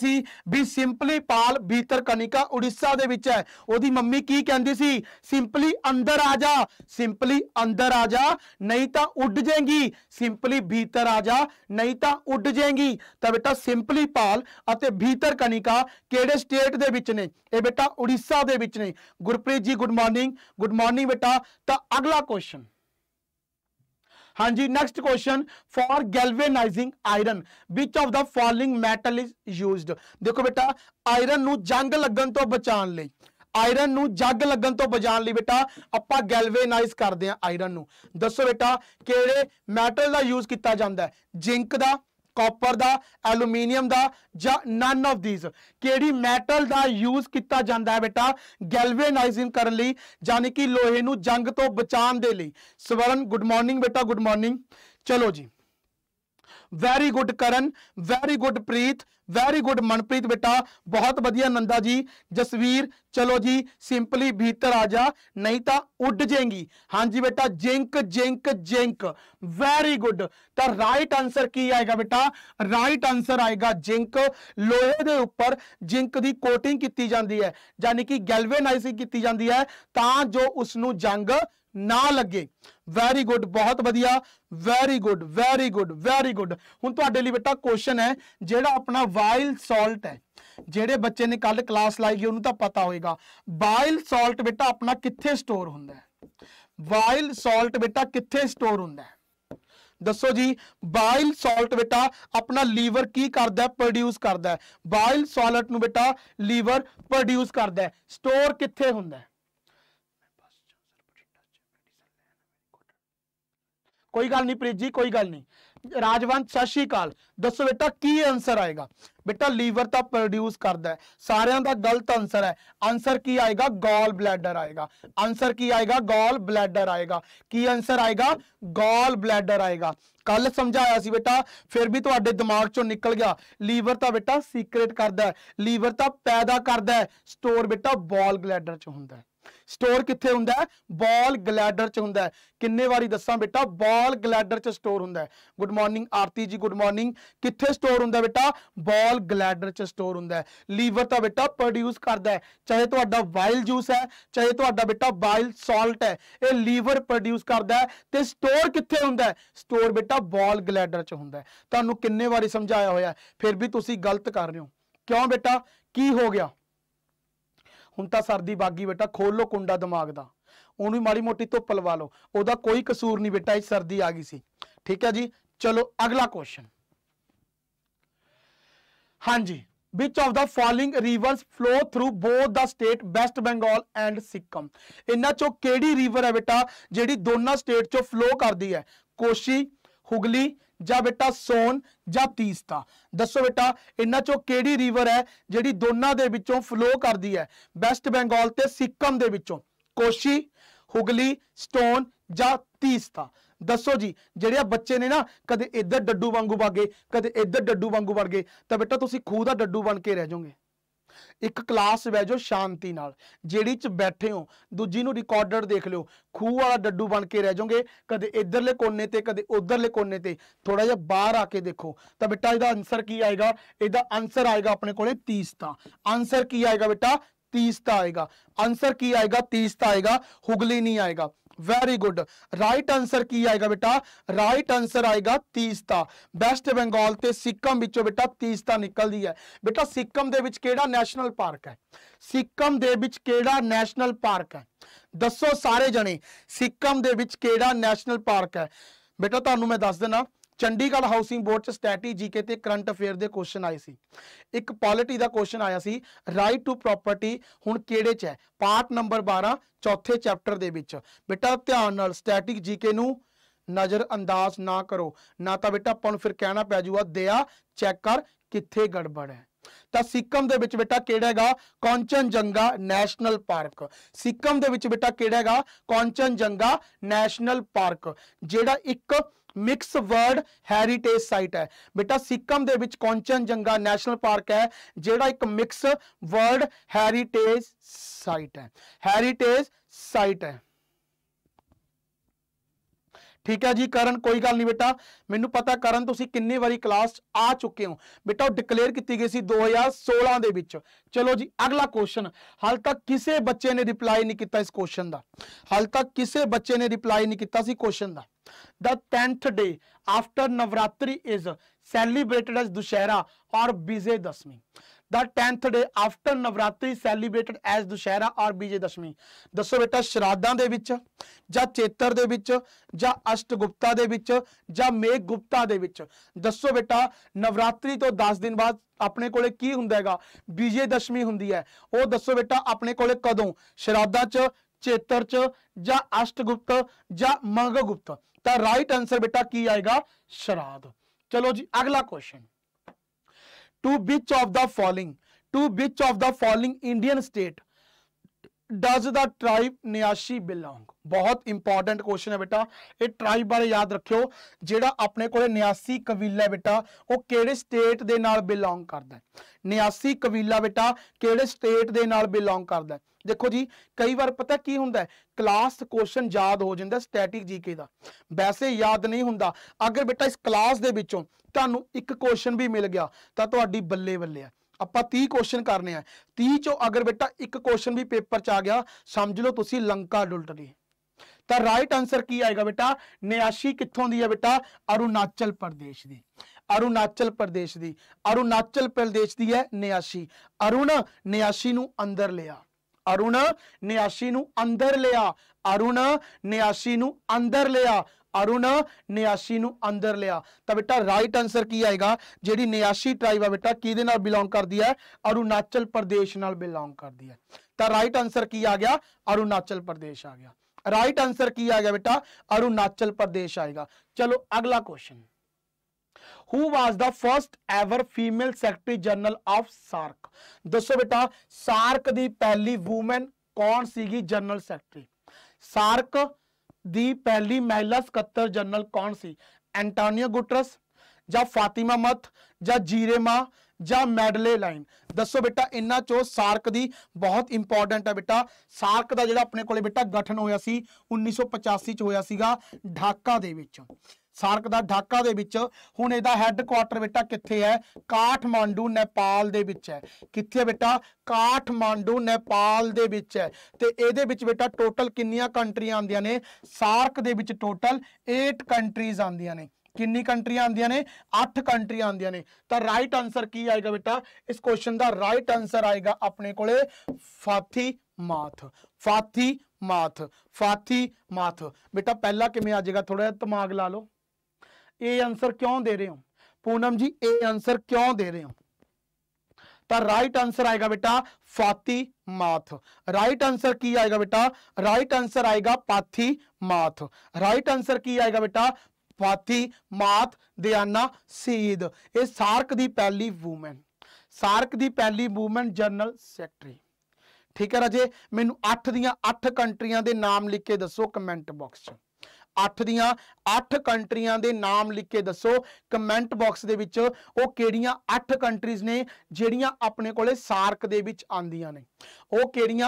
भी सिंपली पाल भीतर कनिका उड़ीसा के मम्मी की कहती सी सिंपली अंदर आ जा सिंपली अंदर आ जा नहीं तो उड जाएगी सिंपली भीतर आ जा नहीं तो उड जाएगी तो बेटा सिंपली पाल और भीतर कनिका केड़े स्टेट के ने बेटा उड़ीसा के Gurpreet ji good morning good morning बेटा तो अगला क्वेश्चन हाँ जी next question for galvanizing iron which of the following metal is use देखो बेटा आयरन जंग लगन तो बचाने लिए आयरन जग लगन तो बचाने बेटा आप गैलवेनाइज करते हैं आयरन दसो बेटा कि मैटल का यूज किया जाता है जिंक का कॉपर का एलूमीनियम का ज नन ऑफ दीज कि मैटल का यूज किया जाता है बेटा गैलवेनाइजिंग करने लानी कि लोहे जंग तो बचाने लिए स्वरण गुड मॉर्निंग बेटा गुड मॉर्निंग चलो जी very good Karan very good Preet very good Manpreet बेटा बहुत बढ़िया नंदा जी जसवीर चलो जी सिंपली भीतर आ जा नहीं तो उड जाएगी हाँ जी बेटा zinc zinc zinc very good तो राइट आंसर की आएगा बेटा राइट आंसर आएगा जिंक लोहे के उपर जिंक की कोटिंग की जाती है यानी कि गैलवेनाइजिंग की जाती है तो जो उसू जंग ना लगे वैरी गुड बहुत बढ़िया very good very good very good हूँ थोड़े लिए बेटा क्वेश्चन है जोड़ा अपना वाइल सोल्ट है जेडे बच्चे ने कल क्लास लाई गई उन्होंने तो पता होगा वाइल सोल्ट बेटा अपना कितने स्टोर होंगे वाइल सोल्ट बेटा कितने स्टोर होंगे दसो जी बाइल सोल्ट बेटा अपना लीवर की करता है प्रोड्यूस करता है बाइल सोल्ट बेटा लीवर प्रोड्यूस करता है स्टोर कितने होंगे कोई गल नहीं प्रीत जी कोई गल नहीं राजवंत सत श्रीकाल दसो बेटा की आंसर आएगा बेटा लीवर तो प्रोड्यूस करता है सारे का गलत आंसर है आंसर की आएगा गोल ब्लैडर आएगा आंसर की आएगा गोल ब्लैडर आएगा की आंसर आएगा गोल ब्लैडर आएगा कल समझाया बेटा फिर भी थोड़े तो दिमाग चो निकल गया लीवर तो बेटा सीक्रेट करता है लीवर तो पैदा करता है स्टोर बेटा बॉल ब्लैडर च होंगे स्टोर कितने होंगे बॉल ग्लैडर च होंगे किन्ने बारी दसा बेटा बॉल ग्लैडर च स्टोर होंगे good morning Aarti ji good morning कितने स्टोर होंगे बेटा बॉल ग्लैडर च स्टोर होंगे लीवर तो बेटा प्रोड्यूस करता है चाहे तो वाइल जूस है चाहे तो बेटा वाइल सॉल्ट है यह लीवर प्रोड्यूस करता है तो स्टोर कितने होंगे स्टोर बेटा बॉल ग्लैडर च होंगे तहूँ किन्ने बारी समझाया हो फिर भी तुम गलत कर रहे हो क्यों बेटा की हो गया हूं तो सर्दी बागी बेटा खोल लो कुंडा दिमाग का उन्होंने भी माड़ी मोटी धुप्प लवा लो वह कोई कसूर नहीं बेटा इस सर्दी आ गई सी ठीक है जी चलो अगला क्वेश्चन हाँ जी which of the following river flow through both the state West Bengal and Sikkim इन्हों चो कि रिवर है बेटा जी दोनों स्टेट चो फ्लो करती है कोशी हुगली जा बेटा सोन जा तीसता दसो बेटा इन्हों चो केड़ी रिवर है जी दो फ्लो करती है वैसट बेंगोल तो सिक्कम के कोशी हुगली स्टोन जा तीसता दसो जी जे बच्चे ने ना कद इधर डड्डू वागू बढ़ गए कद इधर डड्डू वागू बढ़ तो बेटा तुम खूह का डड्डू बन के रह जाओगे एक क्लास बह जाओ शांति जिड़ी च बैठे हो दूजी रिकॉर्ड देख लो खूह वाला डड्डू बन के रह जाओगे कद इधरले कोने कद उधरले कोने थोड़ा जा बहर आके देखो तो बेटा यदा आंसर की आएगा यदा आंसर आएगा अपने को तीसता आंसर की आएगा बेटा तीसता आएगा आंसर की आएगा तीसता आएगा हुगली नहीं आएगा वेरी गुड राइट आंसर की आएगा बेटा राइट आंसर आएगा तीसता वैस्ट बंगाल से सिक्किम बेटा तीसता निकलती है बेटा सिक्कम के नैशनल पार्क है सिक्कम के नैशनल पार्क है दसो सारे जने सिक्किम के नैशनल पार्क है बेटा तहु मैं दस देना Chandigarh housing board static GK से करंट अफेयर के क्वेश्चन आए थ एक पॉलिटी का क्वेश्चन आया कि राइट टू प्रॉपर्टी हूँ कि है पार्ट नंबर बारह चौथे चैप्टर के बेटा ध्यान स्टैटिक जीके नजरअंदाज ना करो ना तो बेटा अपन फिर कहना पैजूगा दया चैक कर कितने गड़बड़ है सिक्किम के बेटा किड़ेगा नैशनल पार्क सिक्किम के बेटा किड़ेगा कौचनजंगा नैशनल पार्क जोड़ा एक मिक्स वर्ल्ड हैरीटेज साइट है बेटा सिक्किम के कौचन जंगा नैशनल पार्क है जोड़ा एक मिक्स वर्ल्ड हैरीटेज साइट है हैरीटेज साइट है ठीक है जी करण कोई गल नहीं बेटा मैं पता करण तुम कि बारी क्लास आ चुके हो बेटा वो डिकलेयर की गई थी दो हज़ार सोलह के चलो जी अगला क्वेश्चन हाल तक किसी बच्चे ने रिप्लाई नहीं किया इस क्वेश्चन का हाल तक किसी बच्चे ने रिप्लाई नहीं किया क्वेश्चन का the tenth day after Navratri is celebrated as Dussehra और Vijayadashami the tenth day after Navratri celebrated as Dussehra और विजय दशमी दसो बेटा श्राद्धा के चेत्र के अष्ट गुप्ता के मेघ गुप्ता दसो बेटा नवरात्रि तो दस दिन बाद अपने को होंगेगा विजय दशमी होंगी है वो दसो बेटा अपने को कदों श्राद्धा च चेत्र च जा अष्टगुप्त या मंगगुप्त तो राइट आंसर बेटा की आएगा श्राद्ध चलो जी अगला question to which of the following to which of the following Indian state does the tribe Nyishi belong बहुत इंपॉर्टेंट क्वेश्चन है बेटा ये ट्राइब बारे याद रखियो जेड़ा अपने को न्यासी कबीला है बेटा वो कि स्टेट के बिलोंग करता है न्यासी कबीला बेटा किटेट के बिलोंग करता है देखो जी कई बार पता की होंगे कलास क्वेश्चन याद हो जाता स्टैटिक जी के वैसे याद नहीं होंगे अगर बेटा इस कलास के बच्चों तू क्वेश्चन भी मिल गया तो बल्ले बल्ले है आप तीह क्वेश्चन करने हैं तीह चो अगर बेटा एक क्वेश्चन भी पेपर च आ गया समझ लो तुम लंका डुलटरी तो राइट आंसर की आएगा बेटा न्यासी कितों की है बेटा अरुणाचल प्रदेश की अरुणाचल प्रदेश की अरुणाचल प्रदेश की है न्यासी अरुण न्यासी अंदर लिया अरुण न्यासी अंदर लिया अरुण न्यासी अंदर लिया अरुण न्याशी अंदर लिया तो बेटा राइट आंसर की आएगा जी ਜਿਹੜੀ ट्राइब है बेटा कि बिलोंग ਨਾਲ ਬਿਲੋਂਗ ਕਰਦੀ ਹੈ ਅਰੁਣਾਚਲ ਪ੍ਰਦੇਸ਼ ਨਾਲ ਬਿਲੋਂਗ ਕਰਦੀ ਹੈ ਤਾਂ ਰਾਈਟ ਆਨਸਰ ਕੀ ਆ ਗਿਆ Arunachal Pradesh right right answer आ गया बेटा अरुणाचल प्रदेश आएगा चलो अगला question who was the first ever female secretary general of SAARC दसो बेटा सार्क की पहली वूमेन कौन सी जनरल सैकटरी सार्क दी पहली महिला सकत्र जनरल कौन सी एंटोनियो गुटरस या फातिमा मत या जीरे मां या मैडले लाइन दसो बेटा इन्हों चो सार्क की बहुत इंपॉर्टेंट है बेटा सार्क का जो अपने को बेटा गठन होयानी सौ पचासी होया ढाका ਸਾਰਕ ਦਾ ਢਾਕਾ ਦੇ ਵਿੱਚ ਹੁਣ ਇਹਦਾ ਹੈੱਡਕੁਆਟਰ ਬੇਟਾ ਕਿੱਥੇ ਹੈ ਕਾਠਮਾਂਡੂ ਨੇਪਾਲ ਦੇ ਵਿੱਚ ਹੈ ਕਿੱਥੇ ਬੇਟਾ ਕਾਠਮਾਂਡੂ ਨੇਪਾਲ ਦੇ ਵਿੱਚ ਹੈ ਤੇ ਇਹਦੇ ਵਿੱਚ ਬੇਟਾ ਟੋਟਲ ਕਿੰਨੀਆਂ ਕੰਟਰੀਆਂ ਆਉਂਦੀਆਂ ਨੇ ਸਾਰਕ ਦੇ ਵਿੱਚ ਟੋਟਲ 8 ਕੰਟਰੀਜ਼ ਆਉਂਦੀਆਂ ਨੇ ਕਿੰਨੀ ਕੰਟਰੀਆਂ ਆਉਂਦੀਆਂ ਨੇ 8 ਕੰਟਰੀਆਂ ਆਉਂਦੀਆਂ ਨੇ ਤਾਂ ਰਾਈਟ ਆਨਸਰ ਕੀ ਆਏਗਾ ਬੇਟਾ ਇਸ ਕੁਐਸਚਨ ਦਾ ਰਾਈਟ ਆਨਸਰ ਆਏਗਾ ਆਪਣੇ ਕੋਲੇ ਫਾਥੀ ਮਾਥ ਫਾਥੀ ਮਾਥ ਫਾਥੀ ਮਾਥ ਬੇਟਾ ਪਹਿਲਾ ਕਿਵੇਂ ਆ ਜਾਏਗਾ ਥੋੜਾ ਜਿਹਾ ਦਿਮਾਗ ਲਾ ਲਓ ए आंसर क्यों दे रहे हो पूनम जी ए आंसर क्यों दे रहे हो तो राइट आंसर आएगा बेटा फाती माथ राइट आंसर की आएगा बेटा राइट आंसर आएगा पाथी माथ राइट आंसर की आएगा बेटा फाथी माथ दयाना सीद ਇਹ ਸਾਰਕ ਦੀ ਪਹਿਲੀ ਵੂਮਨ ਸਾਰਕ ਦੀ ਪਹਿਲੀ ਵੂਮਨ ਜਨਰਲ ਸੈਕਟਰੀ ਠੀਕ ਹੈ ਰਾਜੇ ਮੈਨੂੰ 8 ਦੀਆਂ 8 ਕੰਟਰੀਆਂ ਦੇ ਨਾਮ ਲਿਖ ਕੇ ਦੱਸੋ ਕਮੈਂਟ ਬਾਕਸ अठ दठ कंट्रिया के नाम लिख के दसो कमेंट बॉक्स के अठ कंट्रीज़ ने जिड़िया अपने को सार्क के आदियां ने वह कि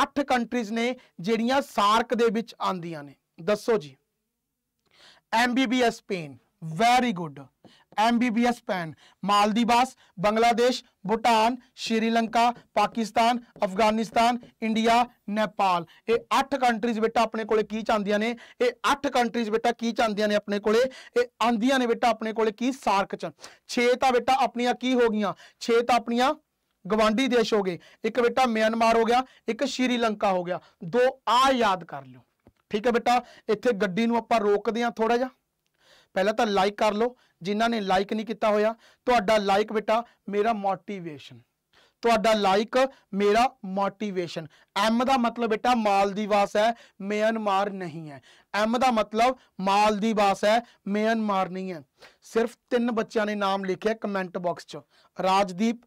अठ कंट्रीज़ ने जड़िया सार्क के आदियां ने दसो जी M B B S span very good M B B S pan Maldives Bangladesh Bhutan Sri Lanka Pakistan Afghanistan India Nepal ये अठ कंट्रीज बेटा अपने को चाहिए ने यह अठ कंट्रीज बेटा की चाहदिया ने अपने को आदि ने बेटा अपने को सार्क च तो बेटा अपन की हो गई छे तो अपन गवी देश हो गए एक बेटा म्यांमार हो गया एक श्रीलंका हो गया दो आ याद कर लो ठीक है बेटा इतने ग्डी आप रोकते हैं थोड़ा जा पहला तो लाइक कर लो जिन्ह ने लाइक नहीं किया होाइक बेटा मेरा मोटीवेशन तो लाइक मेरा मोटीवेशन एम का मतलब बेटा माल की है म्यनमार नहीं है एम का मतलब माल की है म्यनमार नहीं है सिर्फ तीन बच्चों ने नाम लिखे कमेंट बॉक्स च राजदीप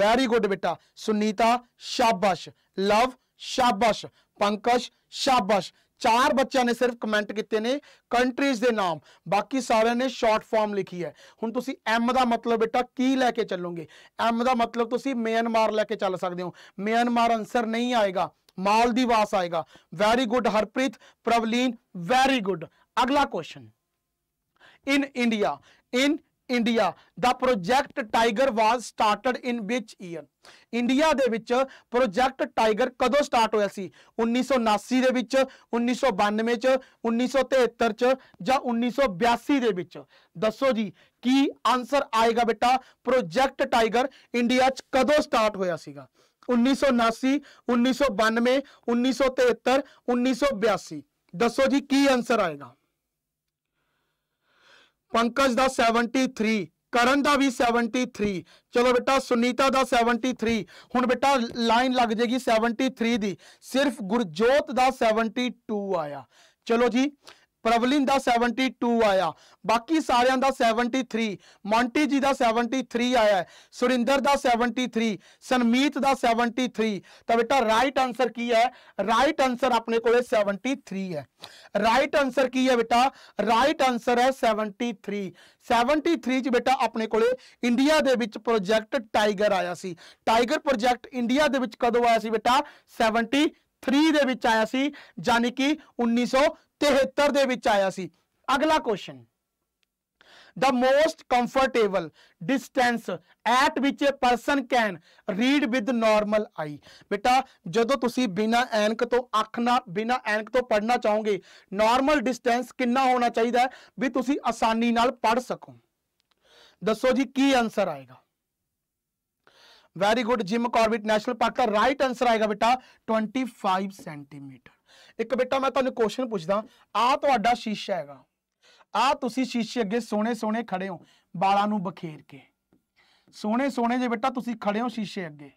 वेरी गुड बेटा सुनीता शाबाश लव शाबाश पंकज शाबाश चार बच्चा ने सिर्फ कमेंट किए ने कंट्रीज़ के नाम बाकी सारे ने शॉर्ट फॉर्म लिखी है हूँ तुम एम का मतलब बेटा की लैके चलोगे एम का मतलब तुम म्यनमार लैके चल सकते हो म्यांमार आंसर नहीं आएगा माल दास आएगा very good Harpreet Pravleen very good अगला question in India in India the project tiger was start in which year India के प्रोजैक्ट टाइगर कदों स्टार्ट होया उन्नीस सौ उनासी के उन्नीस सौ बानवे च उन्नीस सौ तिहत्तर च उन्नीस सौ बयासी के दसो जी की आंसर आएगा बेटा प्रोजैक्ट टाइगर इंडिया च कदों स्टार्ट होया उन्नीस सौ उनासी उन्नीस सौ बानवे उन्नीस सौ तिहत्तर उन्नीस सौ बयासी दसो जी की आंसर आएगा पंकज का सैवनटी थ्री करण का भी सैवनटी थ्री चलो बेटा सुनीता का सैवनटी थ्री हूँ बेटा लाइन लग जाएगी सैवनटी थ्री की सिर्फ गुरजोत का सैवनटी टू आया चलो जी प्रवलिन का सैवनटी टू आया बाकी सारे का सैवनटी थ्री मोंटी जी का सैवनटी थ्री आया सुरेंद्र का सैवनटी थ्री सनमीत का सैवनटी थ्री तो बेटा राइट आंसर की है राइट आंसर अपने को सैवनटी थ्री है राइट आंसर की है बेटा राइट आंसर है सैवनटी थ्री सैवनटी थ्री च बेटा अपने को इंडिया के प्रोजैक्ट टाइगर आया टाइगर प्रोजेक्ट इंडिया के कदों आया बेटा सैवनटी थ्री आया कि उन्नीस सौ तिहत्तर आया सी अगला question the most comfortable distance at which a person can read with normal eye बेटा जो तुम बिना एनक तो आखना बिना एनक तो पढ़ना चाहोगे नॉर्मल डिस्टेंस कि होना चाहिए भी तुम आसानी पढ़ सको दसो जी की आंसर आएगा very good Jim Corbett national park ਦਾ ਰਾਈਟ ਆਨਸਰ ਆਏਗਾ ਬੇਟਾ 25 ਸੈਂਟੀਮੀਟਰ ਇੱਕ ਬੇਟਾ ਮੈਂ ਤੁਹਾਨੂੰ ਕੁਐਸਚਨ ਪੁੱਛਦਾ ਆ ਤੁਹਾਡਾ ਸ਼ੀਸ਼ਾ ਹੈਗਾ ਆ ਤੁਸੀਂ ਸ਼ੀਸ਼ੇ ਅੱਗੇ ਸੋਹਣੇ ਸੋਹਣੇ ਖੜੇ ਹੋ ਬਾਲਾਂ ਨੂੰ ਬਖੇਰ ਕੇ ਸੋਹਣੇ ਸੋਹਣੇ ਜੇ ਬੇਟਾ ਤੁਸੀਂ ਖੜੇ ਹੋ ਸ਼ੀਸ਼ੇ ਅੱਗੇ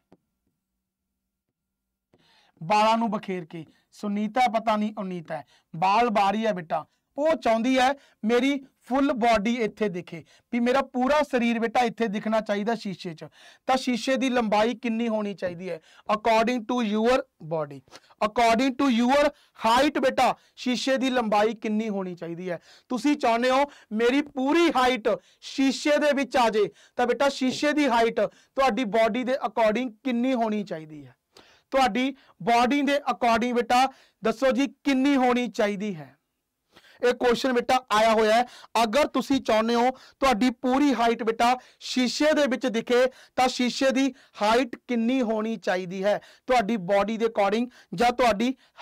ਬਾਲਾਂ ਨੂੰ ਬਖੇਰ ਕੇ ਸੁਨੀਤਾ ਪਤਾ ਨਹੀਂ ਉਨੀਤਾ ਬਾਲ ਬਾਰੀ ਹੈ ਬੇਟਾ ਉਹ ਚਾਹੁੰਦੀ ਹੈ ਮੇਰੀ फुल बॉडी इतने दिखे भी मेरा पूरा शरीर बेटा इतने दिखना चाहिए शीशे चा शीशे की लंबाई कि होनी चाहिए है according to your body according to your height बेटा शीशे की लंबाई कि होनी चाहिए है तुम चाहते हो मेरी पूरी हाइट शीशे के जाए तो बेटा शीशे की हाइट थोड़ी तो बॉडी के अकॉर्डिंग कि होनी चाहिए है तो बॉडी के अकॉर्डिंग बेटा दसो जी कि होनी चाहिए है एक क्वेश्चन बेटा आया हो अगर तुम चाहते हो तो पूरी हाइट बेटा शीशे के दिखे तो शीशे की हाइट कि होनी चाहिए है तोड़ी बॉडी के अकॉर्डिंग जी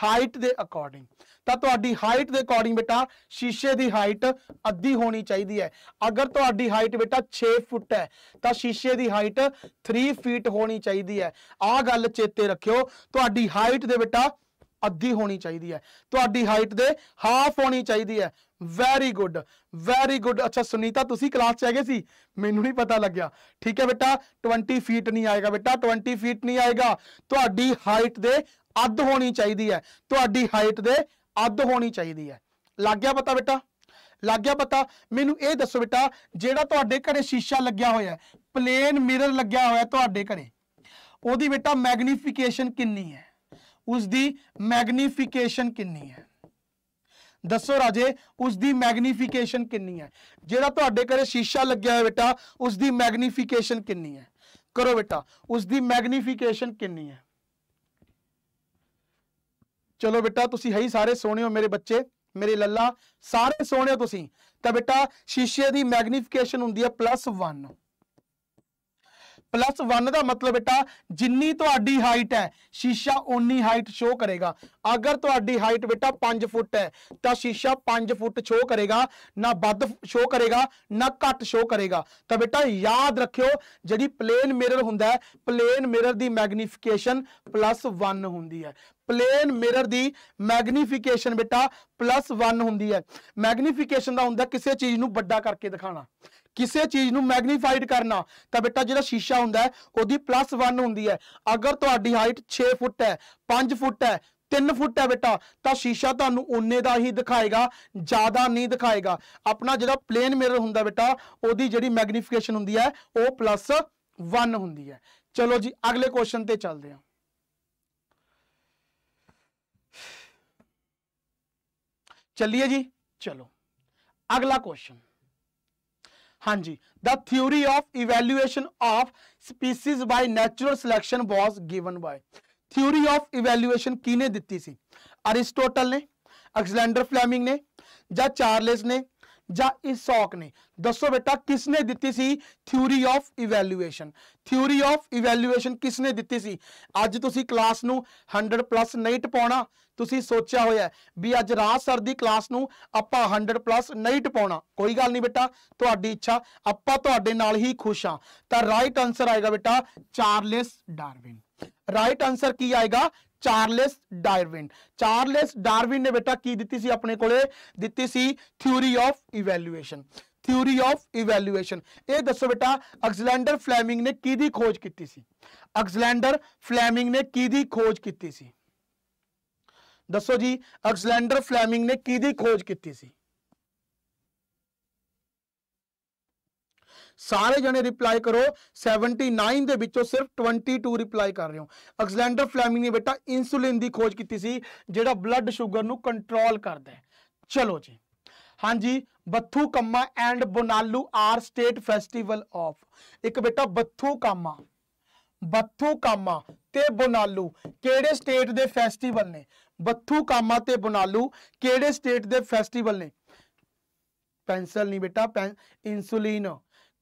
हाइट के अकॉर्डिंग तो हाइट के अकॉर्डिंग बेटा शीशे की हाइट अद्धी होनी चाहिए है अगर थोड़ी हाइट बेटा छे फुट है तो शीशे की हाइट थ्री फीट होनी चाहिए है आ गल चेते रखियो थोड़ी हाइट दे बेटा अद्धी होनी चाहिए है तो हाइट दे हाफ होनी चाहिए है वैरी गुड वैरी गुड अच्छा सुनीता तुसी क्लास च है मैनू नहीं पता गया ठीक है बेटा ट्वेंटी फीट नहीं आएगा बेटा ट्वेंटी फीट नहीं आएगा थोड़ी तो हाइट दे अद होनी चाहिए है थोड़ी तो हाइट दे अद होनी चाहिए है लग गया पता बेटा लग गया पता मैं ये दसो बेटा जोड़ा थोड़े तो शीशा लग्या हो प्लेन मिररर लग्या होया तो बेटा मैगनीफिकेशन कि है ਉਸ ਦੀ ਮੈਗਨੀਫਿਕੇਸ਼ਨ ਕਿੰਨੀ ਹੈ ਦੱਸੋ ਰਾਜੇ ਉਸ ਦੀ ਮੈਗਨੀਫਿਕੇਸ਼ਨ ਕਿੰਨੀ ਹੈ ਜਿਹੜਾ ਤੁਹਾਡੇ ਘਰੇ ਸ਼ੀਸ਼ਾ ਲੱਗਿਆ ਹੋਇਆ ਬੇਟਾ ਉਸ ਦੀ ਮੈਗਨੀਫਿਕੇਸ਼ਨ ਕਿੰਨੀ ਹੈ ਕਰੋ ਬੇਟਾ ਉਸ ਦੀ ਮੈਗਨੀਫਿਕੇਸ਼ਨ ਕਿੰਨੀ ਹੈ ਚਲੋ ਬੇਟਾ ਤੁਸੀਂ ਹੈ ਹੀ ਸਾਰੇ ਸੋਹਣੇ ਹੋ ਮੇਰੇ ਬੱਚੇ ਮੇਰੇ ਲੱਲਾ ਸਾਰੇ ਸੋਹਣੇ ਹੋ ਤੁਸੀਂ ਤਾਂ ਬੇਟਾ ਸ਼ੀਸ਼ੇ ਦੀ ਮੈਗਨੀਫਿਕੇਸ਼ਨ ਹੁੰਦੀ ਹੈ +1 प्लस वन का मतलब बेटा जिनी तो हाइट है शीशा उन्नी हाइट शो करेगा अगर थोड़ी तो हाइट बेटा पांच फुट है तो शीशा पांच फुट शो करेगा ना बद शो करेगा ना घट शो करेगा तो बेटा याद रखियो जी प्लेन मिररर हों प्लेन मिरर की मैगनीफिकेशन प्लस वन होंगी है प्लेन मिरर की मैगनीफिकेशन बेटा प्लस वन होंगी है मैगनीफिकेशन का होंगे किसी चीज़ को बड़ा करके दिखा किसी चीज़ को मैगनीफाइड करना तो बेटा जो शीशा होंगे वो प्लस वन होंगी अगर थोड़ी तो हाइट छे फुट है पांच फुट है तीन फुट है बेटा तो शीशा तू का ही दिखाएगा ज़्यादा नहीं दिखाएगा अपना जो प्लेन मिररर हों बेटा वो जी मैगनीफिकेशन होंगी है वह प्लस वन होंगी है चलो जी अगले क्वेश्चन पर चलते हैं चलिए जी चलो अगला क्वेश्चन हाँ जी the theory of evaluation of species by natural selection was given by theory of evaluation किने दी सी अरिस्टोटल ने अक्सलैंडर फ्लैमिंग ने या चार्लेस ने या ने दसो बेटा किसने दी सी theory of evaluation theory of evaluation किसने दी सी अज तुम क्लास में हंडर्ड प्लस नहींट पाना सोचा हो भी अज राज सर की क्लास में आप हंडर्ड प्लस नहीं टपा कोई गल नहीं बेटा थोड़ी तो इच्छा आप तो ही खुश हाँ तो राइट आंसर आएगा बेटा चार्लिस डारविन राइट आंसर की आएगा चार्लिस डायरविन चार्लिस डारविन ने बेटा की दी सी अपने को theory of evaluation theory of evaluation ये दसो बेटा अगजलैंडर फ्लैमिंग ने कि खोज की अगजलैंडर फ्लैमिंग ने कि खोज की दसो जी अगजलैंडर फ्लैमिंग ने कि खोज की सारे जने रिप्लाई करो सैवनटी नाइन के सिर्फ ट्वेंटी टू रिप्लाई कर रहे हो अगजेंडर फ्लैमिंग ने बेटा इंसुलिन की खोज की जो ब्लड शुगर कंट्रोल कर है चलो जी हाँ जी Bathukamma and Bonalu are state festival of एक बेटा बथू कामा बथू कामा बोनालू कि स्टेट के फैसटिवल ने बथू कामा बोनालू कि स्टेट के फैसटिवल ने पेंसिल नहीं बेटा पेन इंसुलिन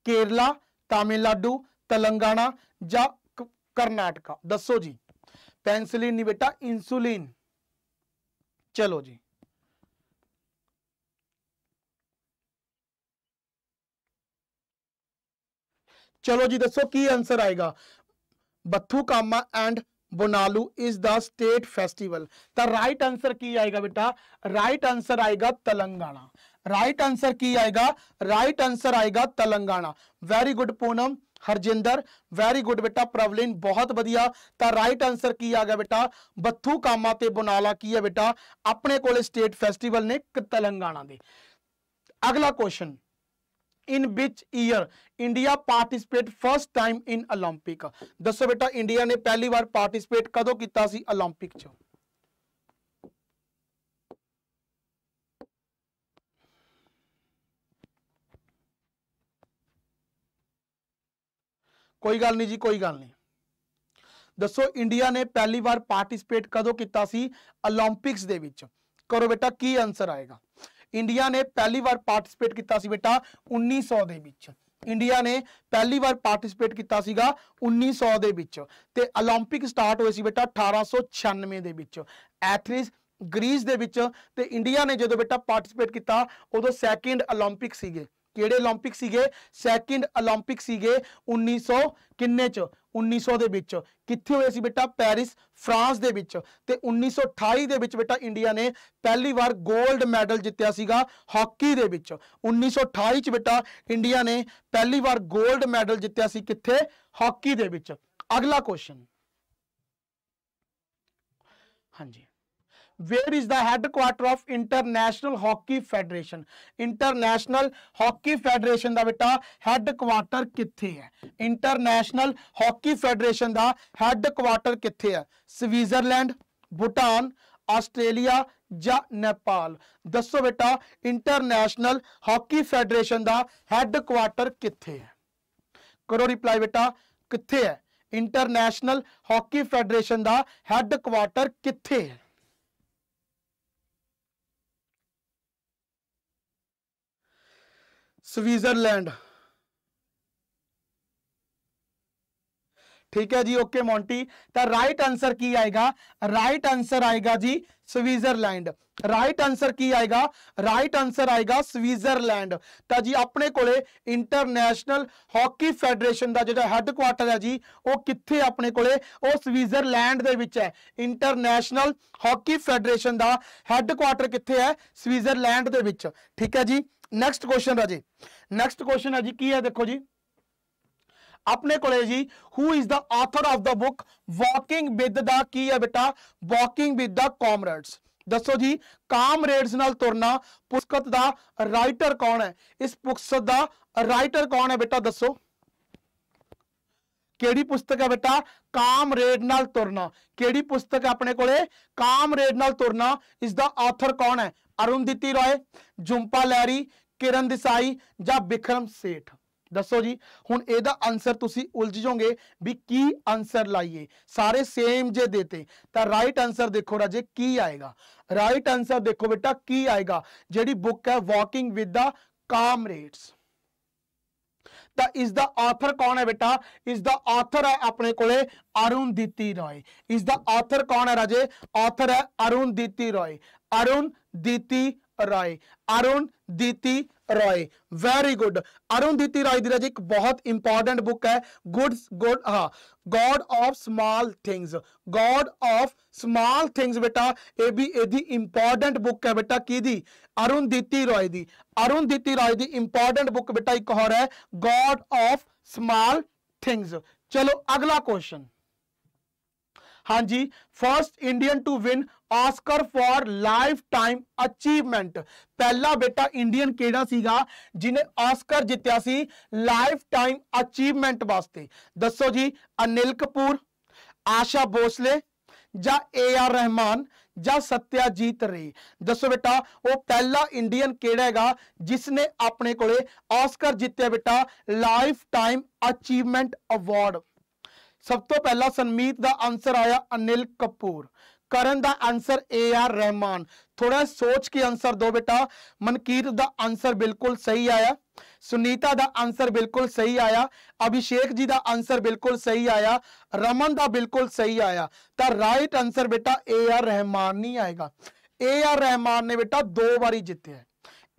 केरला तमिलनाडु तेलंगाना या कर्नाटका दसो जी पेंसिलिन नहीं बेटा इंसुलिन चलो जी चलो जी दसो की आंसर आएगा कामा and Bonalu is the state festival तो राइट आंसर की आएगा बेटा राइट आंसर आएगा तेलंगाना राइट आंसर की आएगा राइट आंसर आएगा Telangana very good Poonam Harjinder very good बेटा प्रवलिन बहुत बढ़िया तो राइट आंसर की आ गया बेटा बत्थू कामा बुनाला की है बेटा अपने को स्टेट फैसटिवल ने तेलंगाना दे अगला question in which year India participate first time in Olympic दसो बेटा इंडिया ने पहली बार पार्टिसिपेट कदों किया ओलंपिक चो कोई गल नहीं जी कोई गल नहीं दसो इंडिया ने पहली बार पार्टीसपेट कदों किया ओलंपिक्स के करो बेटा की आंसर आएगा इंडिया ने पहली बार पार्टीसपेट किया बेटा उन्नीस सौ के इंडिया ने पहली बार पार्टीसपेट किया उन्नीस सौ के ओलंपिक स्टार्ट हुए बेटा अठारह सौ छियानवे के एथलीस ग्रीस के इंडिया ने जो बेटा पार्टीसपेट किया उदो सैकेंड ओलंपिक ਕਿਹੜੇ 올림픽 ਸੀਗੇ ਸੈਕਿੰਡ 올림픽 ਸੀਗੇ 1900 ਕਿੰਨੇ ਚ 1900 ਦੇ ਵਿੱਚ ਕਿੱਥੇ ਹੋਏ ਸੀ ਬੇਟਾ ਪੈਰਿਸ ਫਰਾਂਸ ਦੇ ਵਿੱਚ ਤੇ 1928 ਦੇ ਵਿੱਚ ਬੇਟਾ ਇੰਡੀਆ ਨੇ ਪਹਿਲੀ ਵਾਰ 골ਡ ਮੈਡਲ ਜਿੱਤਿਆ ਸੀਗਾ ਹਾਕੀ ਦੇ ਵਿੱਚ 1928 ਚ ਬੇਟਾ ਇੰਡੀਆ ਨੇ ਪਹਿਲੀ ਵਾਰ 골ਡ ਮੈਡਲ ਜਿੱਤਿਆ ਸੀ ਕਿੱਥੇ ਹਾਕੀ ਦੇ ਵਿੱਚ ਅਗਲਾ ਕੁਐਸਚਨ ਹਾਂਜੀ where is the headquarter of international hockey federation international hockey federation ਦਾ ਬੇਟਾ ਹੈੱਡਕੁਆਟਰ ਕਿੱਥੇ ਹੈ ਇੰਟਰਨੈਸ਼ਨਲ ਹਾਕੀ ਫੈਡਰੇਸ਼ਨ ਦਾ ਹੈੱਡਕੁਆਟਰ ਕਿੱਥੇ ਹੈ ਸਵਿਟਜ਼ਰਲੈਂਡ ਭੂਟਾਨ ਆਸਟ੍ਰੇਲੀਆ ਜਾਂ ਨੇਪਾਲ ਦੱਸੋ ਬੇਟਾ ਇੰਟਰਨੈਸ਼ਨਲ ਹਾਕੀ ਫੈਡਰੇਸ਼ਨ ਦਾ ਹੈੱਡਕੁਆਟਰ ਕਿੱਥੇ ਹੈ ਕਰੋ ਰਿਪਲਾਈ ਬੇਟਾ ਕਿੱਥੇ ਹੈ ਇੰਟਰਨੈਸ਼ਨਲ ਹਾਕੀ ਫੈਡਰੇਸ਼ਨ ਦਾ ਹੈੱਡਕੁਆਟਰ ਕਿੱਥੇ ਹੈ स्विट्जरलैंड ठीक है जी ओके मोंटी तो राइट आंसर की आएगा राइट आंसर आएगा जी स्विट्जरलैंड राइट आंसर की आएगा राइट आंसर आएगा स्विट्जरलैंड तो जी अपने को इंटरनेशनल हॉकी फैडरेशन का जो हैडकुआटर है जी वह कितने अपने को स्विट्जरलैंड है इंटरनेशनल हॉकी फैडरेशन का हैडकुआटर कितने है स्विट्जरलैंड ठीक है जी next question Raje next question है जी की है देखो जी अपने को जी who is the author of the book walking with the की है बेटा वॉकिंग विद द कॉमरेड्स दसो जी कामरेड्स तुरना पुस्कत का राइटर कौन है इस पुस्तक का राइटर कौन है बेटा दसो केड़ी पुस्तक है बेटा कामरेड न तुरना केड़ी पुस्तक है अपने कोमरेड न तुरना इसका ऑथर कौन है अरुंधति रॉय जुम्पा लैरी किरण देसाई या बिक्रम सेठ दसो जी हूँ यद आंसर तुम उलझ जाओगे भी की आंसर लाइए सारे सेम जे देते तो राइट आंसर देखो राजे की आएगा राइट आंसर देखो बेटा की आएगा जी बुक है वॉकिंग विद द कामरेट्स इसका आथर कौन है बेटा इसका आथर है अपने को अरुण दीति रॉय इसका आथर कौन है राजे आथर है Arundhati Roy Arundhati Roy Arundhati Roy very good Arundhati Roy Roy Dheeraj एक बहुत इंपॉर्टेंट बुक है गुड गुड हाँ god of small things god of small things बेटा ये भी यदि इंपॉर्टेंट बुक है बेटा की दी अरुण दीति राय दी अरुण दीति राय दी इंपॉर्टेंट बुक बेटा एक और है गॉड ऑफ स्मॉल थिंग्स चलो अगला क्वेश्चन हाँ जी first Indian to win Oscar for lifetime achievement पहला बेटा इंडियन केड़ा जिन्हें ऑस्कर जितया लाइफ टाइम अचीवमेंट वास्ते दसो जी अनिल कपूर आशा भोसले या ए आर रहमान या सत्याजीत रे दसो बेटा वो पहला इंडियन केड़ा है जिसने अपने कोस्कर जितया बेटा लाइफ टाइम अचीवमेंट अवार्ड सब तो पहला संमीत का आंसर आया अनिल कपूर करण का आंसर ए आर रहमान थोड़ा सोच के आंसर दो बेटा मनकीत का आंसर बिल्कुल सही आया सुनीता का आंसर बिल्कुल सही आया अभिषेक जी का आंसर बिल्कुल सही आया रमन का बिल्कुल सही आया तो राइट आंसर बेटा ए आर रहमान नहीं आएगा ए आर रहमान ने बेटा दो बारी जितया है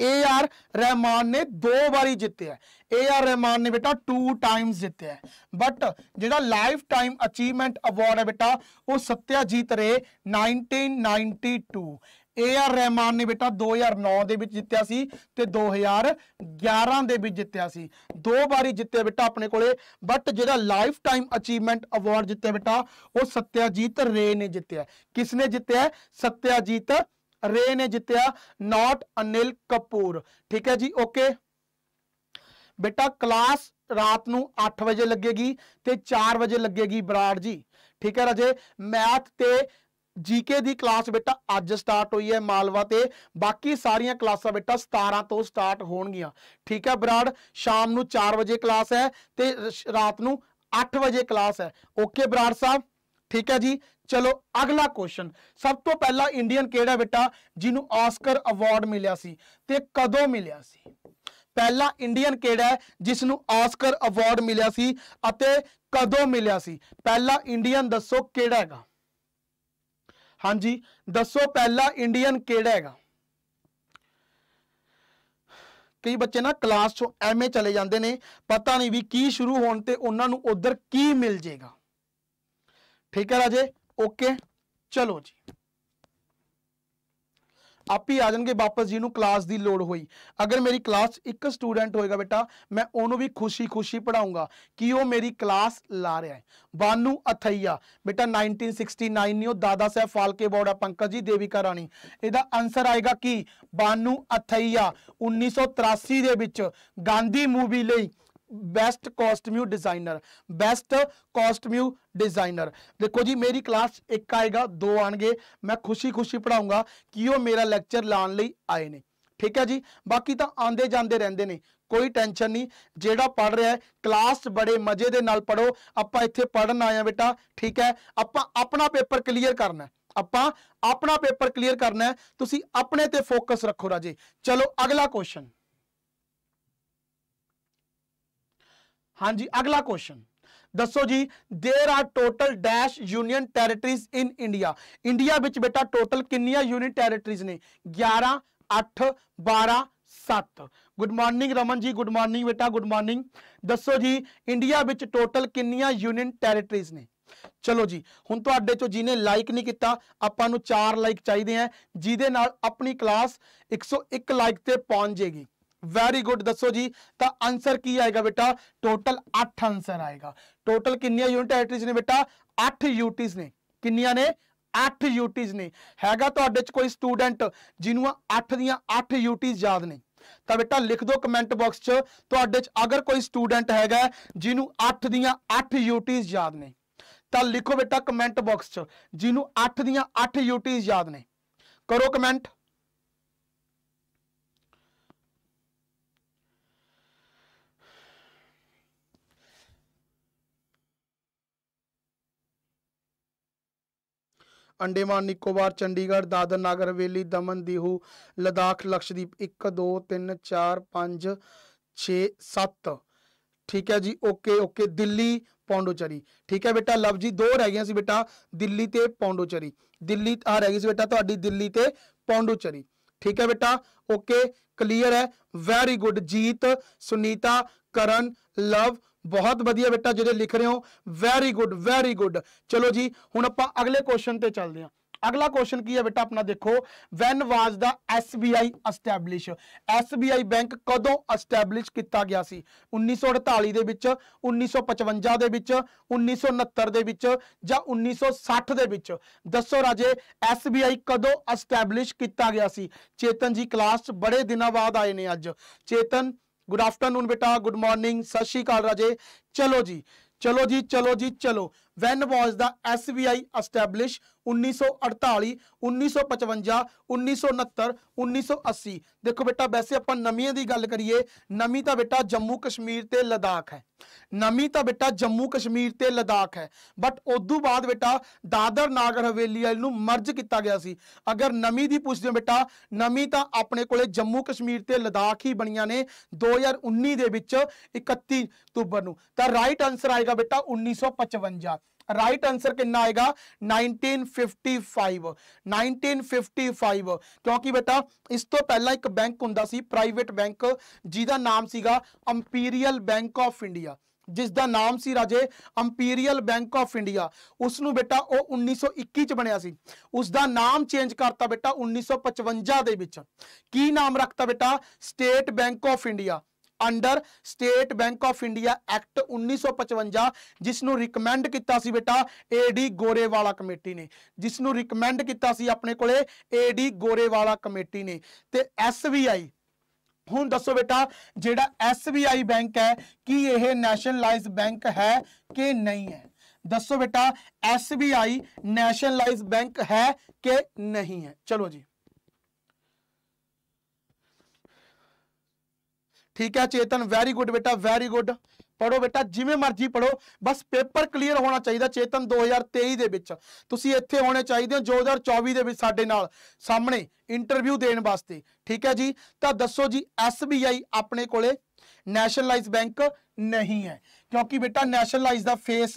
ए आर रहमान ने दो बारी जीते है ए आर रहमान ने बेटा टू टाइम जीते है बट जो लाइफ टाइम अचीवमेंट अवार्ड है बेटा वह Satyajit Ray nineteen ninety two A R Rahman ने बेटा दो हज़ार नौ के जितया दो हज़ार ग्यारह के भी जितया दो बारी जितया बेटा अपने को बट जो लाइफ टाइम अचीवमेंट अवार्ड जितया बेटा वह सत्याजीत रे ने जितया किसने जितया सत्याजीत रे ने जितया नॉट अनिल कपूर ठीक है जी ओके बेटा क्लास रात को अठ बजे लगेगी तो चार बजे लगेगी बराड़ जी ठीक है राजे मैथ तो जीके की क्लास बेटा अज स्टार्ट हुई है मालवा से बाकी सारिया क्लासा बेटा सतारा तो स्टार्ट हो ठीक है बराड़ शाम चार बजे क्लास है तो रात को अठ बजे क्लास है ओके बराड़ साहब ਠੀਕ ਹੈ ਜੀ ਚਲੋ ਅਗਲਾ ਕੁਐਸਚਨ ਸਭ ਤੋਂ ਪਹਿਲਾ ਇੰਡੀਅਨ ਕਿਹੜਾ ਬੇਟਾ ਜਿਹਨੂੰ ਆਸਕਰ ਅਵਾਰਡ ਮਿਲਿਆ ਸੀ ਤੇ ਕਦੋਂ ਮਿਲਿਆ ਸੀ ਪਹਿਲਾ ਇੰਡੀਅਨ ਕਿਹੜਾ ਹੈ ਜਿਸ ਨੂੰ ਆਸਕਰ ਅਵਾਰਡ ਮਿਲਿਆ ਸੀ ਅਤੇ ਕਦੋਂ ਮਿਲਿਆ ਸੀ ਪਹਿਲਾ ਇੰਡੀਅਨ ਦੱਸੋ ਕਿਹੜਾ ਹੈਗਾ ਹਾਂਜੀ ਦੱਸੋ ਪਹਿਲਾ ਇੰਡੀਅਨ ਕਿਹੜਾ ਹੈਗਾ ਕਈ ਬੱਚੇ ਨਾ ਕਲਾਸ ਚੋਂ ਐਮਏ ਚਲੇ ਜਾਂਦੇ ਨੇ ਪਤਾ ਨਹੀਂ ਵੀ ਕੀ ਸ਼ੁਰੂ ਹੋਣ ਤੇ ਉਹਨਾਂ ਨੂੰ ਉਧਰ ਕੀ ਮਿਲ ਜੇਗਾ ठीक है राजे ओके चलो जी आप ही आ जाएंगे वापस जी क्लास की लड़ हुई अगर मेरी क्लास एक स्टूडेंट होएगा बेटा मैं उन्होंने भी खुशी खुशी पढ़ाऊंगा कि वह मेरी क्लास ला रहा है बानू अथैया बेटा नाइनटीन सिक्सटी नाइन नहीं दादा साहब फालके बोर्ड है पंकज जी देविका राणी यदा आंसर आएगा कि बानू अथैया उन्नीस सौ तिरासी के गांधी मूवी लिए best costume designer best costume designer देखो जी मेरी क्लास एक आएगा दो आएंगे मैं खुशी खुशी पढ़ाऊंगा कि वो मेरा लैक्चर लाने आए हैं ठीक है जी बाकी तो आते जाते रहते हैं कोई टेंशन नहीं जोड़ा पढ़ रहा है क्लास बड़े मजे के नाल पढ़ो आप इतने पढ़न आए बेटा ठीक है आपना पेपर क्लीयर करना अपना पेपर क्लीयर करना है तुम अपने पर फोकस रखो राजे चलो अगला क्वेश्चन हाँ जी अगला क्वेश्चन दसो जी there are total dash union territories in India India बेटा टोटल किनिया यूनियन टेरिटरीज ने ग्यारह अठ बारह सत्त good morning Raman ji good morning बेटा गुड मॉर्निंग दसो जी इंडिया टोटल किनिया यूनियन टेरिटरीज ने ਚਲੋ ਜੀ ਹੁਣ चो ਚੋਂ ਜਿਹਨੇ लाइक नहीं किया ਆਪਾਂ चार लाइक चाहिए हैं जिदे अपनी क्लास एक सौ एक लाइक ਤੇ ਪਹੁੰਚ जाएगी वेरी गुड दसो जी तो आंसर की आएगा बेटा टोटल अठ आंसर आएगा टोटल किनिया यूनिट एटरीज ने बेटा अठ यूटीज ने किनिया ने अठ यूटीज ने है तो कोई स्टूडेंट जिन्हों अठ दठ यूटीज याद ने तो बेटा लिख दो कमेंट बॉक्स चे अगर कोई स्टूडेंट हैगा जिन्हों अठ दठ यूटीज याद ने तो लिखो बेटा कमेंट बॉक्स जिन्हों अठ दठ यूटीज याद ने करो कमेंट अंडेमान निकोबार चंडीगढ़ दादर नगर हवेली दमन दीहू लद्दाख लक्षद्वीप एक दो तीन चार पाँच छे सत्त ठीक है जी ओके ओके दिल्ली पौंडोचरी ठीक है बेटा लव जी दो रह गए सी बेटा दिल्ली ते पौंडोचरी दिल्ली आ रह गई सी बेटा तुहाडी दिल्ली ते पौंडोचरी ठीक है बेटा ओके क्लीयर है वेरी गुड जीत सुनीता करण लव ਬਹੁਤ ਵਧੀਆ ਬੇਟਾ ਜਿਹੜੇ ਲਿਖ ਰਹੇ ਹੋ ਵੈਰੀ ਗੁੱਡ ਵੈਰੀ ਗੁੱਡ ਚਲੋ ਜੀ ਹੁਣ ਆਪਾਂ ਅਗਲੇ ਕੁਐਸਚਨ ਤੇ ਚੱਲਦੇ ਹਾਂ अगला क्वेश्चन की है बेटा अपना देखो when was the SBI establish SBI bank कदों एस्टैब्लिश किया गया सी 1948 ਦੇ ਵਿੱਚ 1955 ਦੇ ਵਿੱਚ 1969 ਦੇ ਵਿੱਚ ਜਾਂ 1960 ਦੇ ਵਿੱਚ ਦੱਸੋ ਰਾਜੇ ਐਸਬੀਆਈ ਕਦੋਂ ਐਸਟੈਬਲਿਸ਼ ਕੀਤਾ ਗਿਆ ਸੀ ਚੇਤਨ ਜੀ ਕਲਾਸ 'ਚ ਬੜੇ ਦਿਨਾਂ ਬਾਅਦ ਆਏ ਨੇ ਅੱਜ ਚੇਤਨ गुड आफ्टरनून बेटा गुड मॉर्निंग सत श्रीकाल राजे चलो जी चलो जी चलो जी चलो when was the S B I establish उन्नीस सौ अड़ताली उन्नीस सौ पचवंजा उन्नीस सौ उन्नीस सौ अस्सी देखो बेटा वैसे अपन नमी की गल करिए नमी तो बेटा जम्मू कश्मीर लद्दाख है ਨਮੀ ਤਾਂ ਬੇਟਾ ਜੰਮੂ ਕਸ਼ਮੀਰ ਤੇ ਲਦਾਖ ਹੈ ਬਟ ਉਦੋਂ ਬਾਅਦ ਬੇਟਾ ਦਾਦਰ ਨਾਗਰ ਹਵੇਲੀ ਵਾਲ ਨੂੰ ਮਰਜ ਕੀਤਾ ਗਿਆ ਸੀ ਅਗਰ ਨਮੀ ਦੀ ਪੁੱਛਦੇ ਬੇਟਾ ਨਮੀ ਤਾਂ ਆਪਣੇ ਕੋਲੇ ਜੰਮੂ ਕਸ਼ਮੀਰ ਤੇ ਲਦਾਖ ਹੀ ਬਣੀਆਂ ਨੇ 2019 ਦੇ ਵਿੱਚ 31 ਅਕਤੂਬਰ ਨੂੰ ਤਾਂ ਰਾਈਟ ਆਨਸਰ ਆਏਗਾ ਬੇਟਾ 1955 राइट आंसर कितना आएगा 1955 1955 क्योंकि बेटा इस तो पहला एक बैंक हों प्राइवेट बैंक जिदा नाम सीगा अंपीरियल बैंक ऑफ इंडिया जिसका नाम से Raje imperial bank of India उसनों बेटा वह उन्नीस सौ इक्की बनया उसका नाम चेंज करता बेटा उन्नीस सौ पचवंजा के नाम रखता बेटा state bank of India under state bank of India act उन्नीस जिसनों जिसन रिकमेंड किया बेटा ए डी गोरेवाला कमेटी ने जिसनों रिकमेंड किया अपने को डी गोरेवाला कमेटी ने तो एस बी आई हूँ दसो बेटा जोड़ा एस बी आई बैंक है कि यह नैशनलाइज बैंक है कि नहीं है दसो बेटा S B I nationalize bank है कि नहीं है चलो जी ठीक है चेतन वैरी गुड बेटा वैरी गुड पढ़ो बेटा जिमें मर्जी पढ़ो बस पेपर क्लीयर होना चाहिए चेतन दो हज़ार तेई दे इतने होने चाहिए दो हज़ार चौबीस के सामने इंटरव्यू देने वास्ते ठीक है जी तो दसो जी एस बी आई अपने को नैशनलाइज बैंक नहीं है क्योंकि बेटा नैशनलाइज का फेस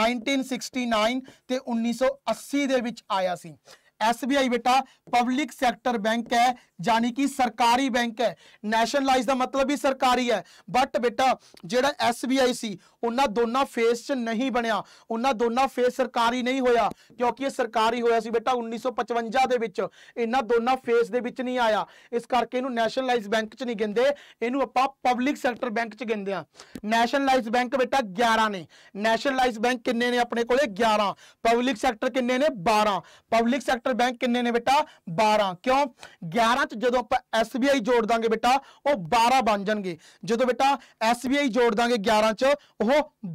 नाइनटीन सिक्सटी नाइन तो उन्नीस सौ अस्सी के आया से एस बी आई बेटा पब्लिक सैक्टर बैंक है यानी कि सरकारी बैंक है नैशनलाइज का मतलब ही सरकारी है बट बेटा जोड़ा एस बी आई सी उन्हें दोनों फेस च नहीं बनया उन्होंने दोनों फेस सरकारी नहीं होया क्योंकि यह सरकारी होया बेटा उन्नीस सौ पचवंजा के दोनों फेस के नहीं आया इस करके नैशनलाइज बैंक च नहीं गेंदे इनू आप पब्लिक सैक्टर बैंक च गिनते नैशनलाइज बैंक बेटा ग्यारह ने नैशनलाइज बैंक किन्ने ने अपने को ग्यारह पब्लिक सैक्टर किन्ने ने बारह पबलिक सैक्टर सैक्टर बैंक किन्ने ने बेटा बारह क्यों ग्यारह च जो आप एस बी आई जोड़ देंगे बेटा वह बारह बन जाएंगे जो बेटा एस बी आई जोड़ देंगे ग्यारह च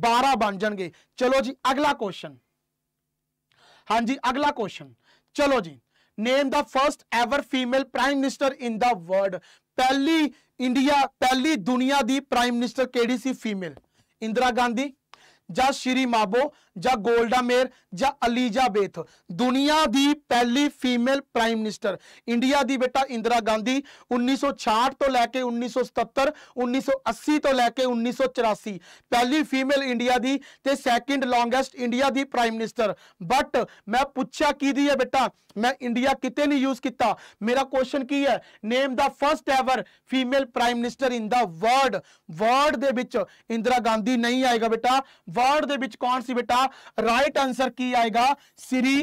बारह बन जाएंगे चलो जी अगला क्वेश्चन हाँ जी अगला क्वेश्चन चलो जी name the first ever female prime minister in the world पहली इंडिया पहली दुनिया की प्राइम मिनिस्टर केड़ी सी फीमेल इंदिरा गांधी या श्री माबो या गोल्डा मेयर या अलीजाबेथ दुनिया की पहली फीमेल प्राइम मिनिस्टर इंडिया की बेटा इंदिरा गांधी उन्नीस सौ छाठ तो लैके उन्नीस सौ सतर उन्नीस सौ अस्सी तो लैके उन्नीस सौ चौरासी पहली फीमेल इंडिया की तो सैकेंड लोंगैसट इंडिया की प्राइम मिनिस्टर बट मैं पूछा कि है बेटा मैं इंडिया कितने नहीं यूज किया मेरा क्वेश्चन की है name the first ever female prime minister in the world world के इंदिरा गांधी नहीं आएगा बेटा वर्ड के कौन सी बेटा राइट आंसर की आएगा श्री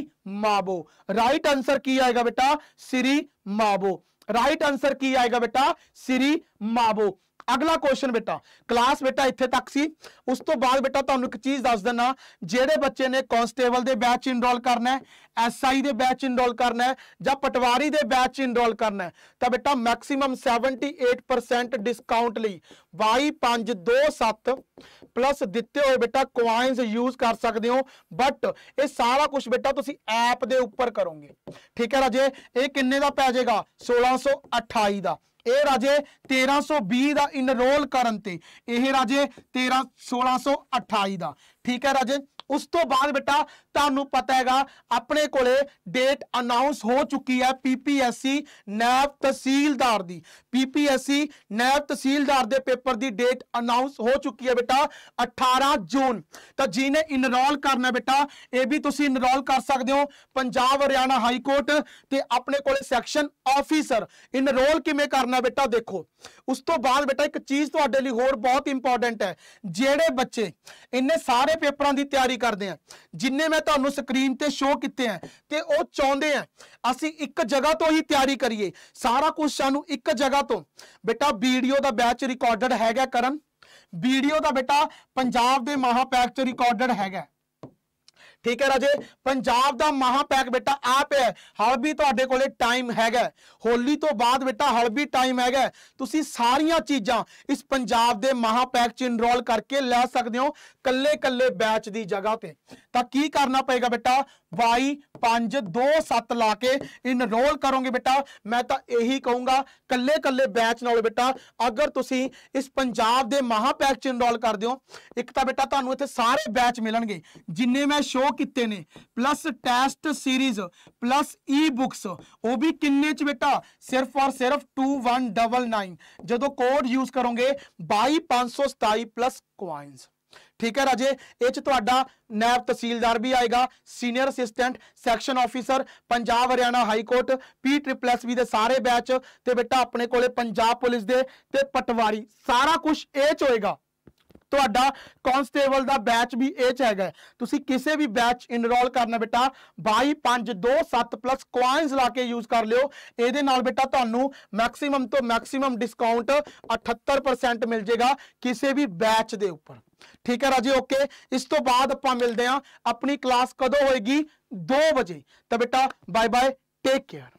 मावो राइट आंसर की आएगा बेटा श्री मावो राइट आंसर की आएगा बेटा श्री मावो अगला क्वेश्चन बेटा क्लास बेटा इतने तक से उस तो बाद बेटा तुम एक चीज़ दस दिना जेडे बच्चे ने कॉन्सटेबल के बैच इनरोल करना है एस आई के बैच इनरोल करना है ज पटवारी के बैच इनरोल करना है तो बेटा maximum seventy eight percent discount ली बई पांच दो सत्त प्लस दिते हुए बेटा कोइंस यूज कर सकते हो बट ये सारा कुछ बेटा तुम ऐप के उपर करोगे ठीक है राजे ये किन्ने का पै जाएगा सोलह सौ अठाई का ਇਹ ਰਾਜੇ 1320 ਦਾ ਇਨਰੋਲ ਕਰਨ ਤੇ ਇਹ ਰਾਜੇ 13 1628 ਦਾ ਠੀਕ ਹੈ ਰਾਜੇ ਉਸ ਤੋਂ ਬਾਅਦ ਬੇਟਾ ਤੁਹਾਨੂੰ ਪਤਾ ਹੈਗਾ ਆਪਣੇ ਕੋਲੇ ਡੇਟ ਅਨਾਉਂਸ ਹੋ ਚੁੱਕੀ ਹੈ ਪੀਪੀਐਸਸੀ ਨੈਬ ਤਹਿਸੀਲਦਾਰ ਦੀ ਪੀਪੀਐਸਸੀ ਨੈਬ ਤਹਿਸੀਲਦਾਰ ਦੇ ਪੇਪਰ ਦੀ ਡੇਟ ਅਨਾਉਂਸ ਹੋ ਚੁੱਕੀ ਹੈ ਬੇਟਾ 18 ਜੂਨ ਤਾਂ ਜਿਹਨੇ ਇਨਰੋਲ ਕਰਨਾ ਬੇਟਾ ਇਹ ਵੀ ਤੁਸੀਂ ਇਨਰੋਲ ਕਰ ਸਕਦੇ ਹੋ ਪੰਜਾਬ ਹਰਿਆਣਾ ਹਾਈ ਕੋਰਟ ਤੇ ਆਪਣੇ ਕੋਲੇ ਸੈਕਸ਼ਨ ਆਫੀਸਰ ਇਨਰੋਲ ਕਿਵੇਂ ਕਰਨਾ ਬੇਟਾ ਦੇਖੋ ਉਸ ਤੋਂ ਬਾਅਦ ਬੇਟਾ ਇੱਕ ਚੀਜ਼ ਤੁਹਾਡੇ ਲਈ ਹੋਰ ਬਹੁਤ ਇੰਪੋਰਟੈਂਟ ਹੈ ਜਿਹੜੇ ਬੱਚੇ ਇੰਨੇ ਸਾਰੇ ਪੇਪਰਾਂ ਦੀ ਤਿਆਰੀ ਕਰਦੇ ਆ ਜਿੰਨੇ ਮੈਂ ਤੁਹਾਨੂੰ ਸਕਰੀਨ ਤੇ ਸ਼ੋਅ ਕੀਤੇ ਆ ਤੇ ਉਹ ਚਾਹੁੰਦੇ ਆ ਅਸੀਂ ਇੱਕ ਜਗ੍ਹਾ ਤੋਂ ਹੀ ਤਿਆਰੀ ਕਰੀਏ ਸਾਰਾ ਕੁਝ ਸਾਨੂੰ ਇੱਕ ਜਗ੍ਹਾ ਤੋਂ ਬੇਟਾ ਵੀਡੀਓ ਦਾ ਬੈਚ ਰਿਕਾਰਡਡ ਹੈਗਾ ਕਰਨ ਵੀਡੀਓ ਦਾ ਬੇਟਾ ਪੰਜਾਬ ਦੇ ਮਹਾਪੈਕ ਚ ਰਿਕਾਰਡਡ ਹੈਗਾ ਠੀਕ ਹੈ ਰਾਜੇ ਪੰਜਾਬ ਦਾ ਮਹਾਪੈਕ ਬੇਟਾ ਆਪ ਹੈ ਹਲ ਵੀ ਤੁਹਾਡੇ ਕੋਲੇ ਟਾਈਮ ਹੈਗਾ ਹੋਲੀ ਤੋਂ ਬਾਅਦ ਬੇਟਾ ਹਲ ਵੀ ਟਾਈਮ ਹੈਗਾ ਤੁਸੀਂ ਸਾਰੀਆਂ ਚੀਜ਼ਾਂ ਇਸ ਪੰਜਾਬ ਦੇ ਮਹਾਪੈਕ ਚ ਇਨਰੋਲ ਕਰਕੇ ਲੈ ਸਕਦੇ ਹੋ ਕੱਲੇ ਕੱਲੇ ਬੈਚ ਦੀ ਜਗ੍ਹਾ ਤੇ की करना पेगा बेटा बई पांच दो सत्त ला के इनरोल करोगे बेटा मैं तो यही कहूँगा कल कल बैच ना बेटा अगर तुम इस पंजाब के महापैक इनरोल कर दौ एक तो बेटा तू सारे बैच मिलने जिन्हें मैं शो किए ने plus test series plus e books वो भी किन्ने च बेटा सिर्फ और सिर्फ टू वन डबल नाइन जो कोड यूज करोगे बई पांच सौ सताई प्लस क्वाइंस ਠੀਕ ਹੈ ਰਾਜੇ ਇਹ ਚ ਤੁਹਾਡਾ ਨਾਇਬ ਤਹਿਸੀਲਦਾਰ ਵੀ ਆਏਗਾ senior assistant section officer Punjab Haryana high court P triple S ਵੀ ਦੇ ਸਾਰੇ ਬੈਚ ਤੇ ਬੇਟਾ ਆਪਣੇ ਕੋਲੇ ਪੰਜਾਬ ਪੁਲਿਸ ਦੇ ਤੇ ਪਟਵਾਰੀ ਸਾਰਾ ਕੁਝ ਇਹ ਚ ਹੋਏਗਾ कॉन्सटेबल का बैच भी ए च तुम किसी भी बैच इनरोल करना बेटा बई पांच दो सत्त प्लस कॉइनस ला के यूज कर लियो ये बेटा तू मैक्सीम तो मैक्सीम डिस्काउंट अठत्तर परसेंट मिल जाएगा किसी भी बैच के उपर ठीक है राजी ओके इस तो बाद मिलते हैं अपनी क्लास कदों होगी दो बजे तो बेटा बाय बाय टेक केयर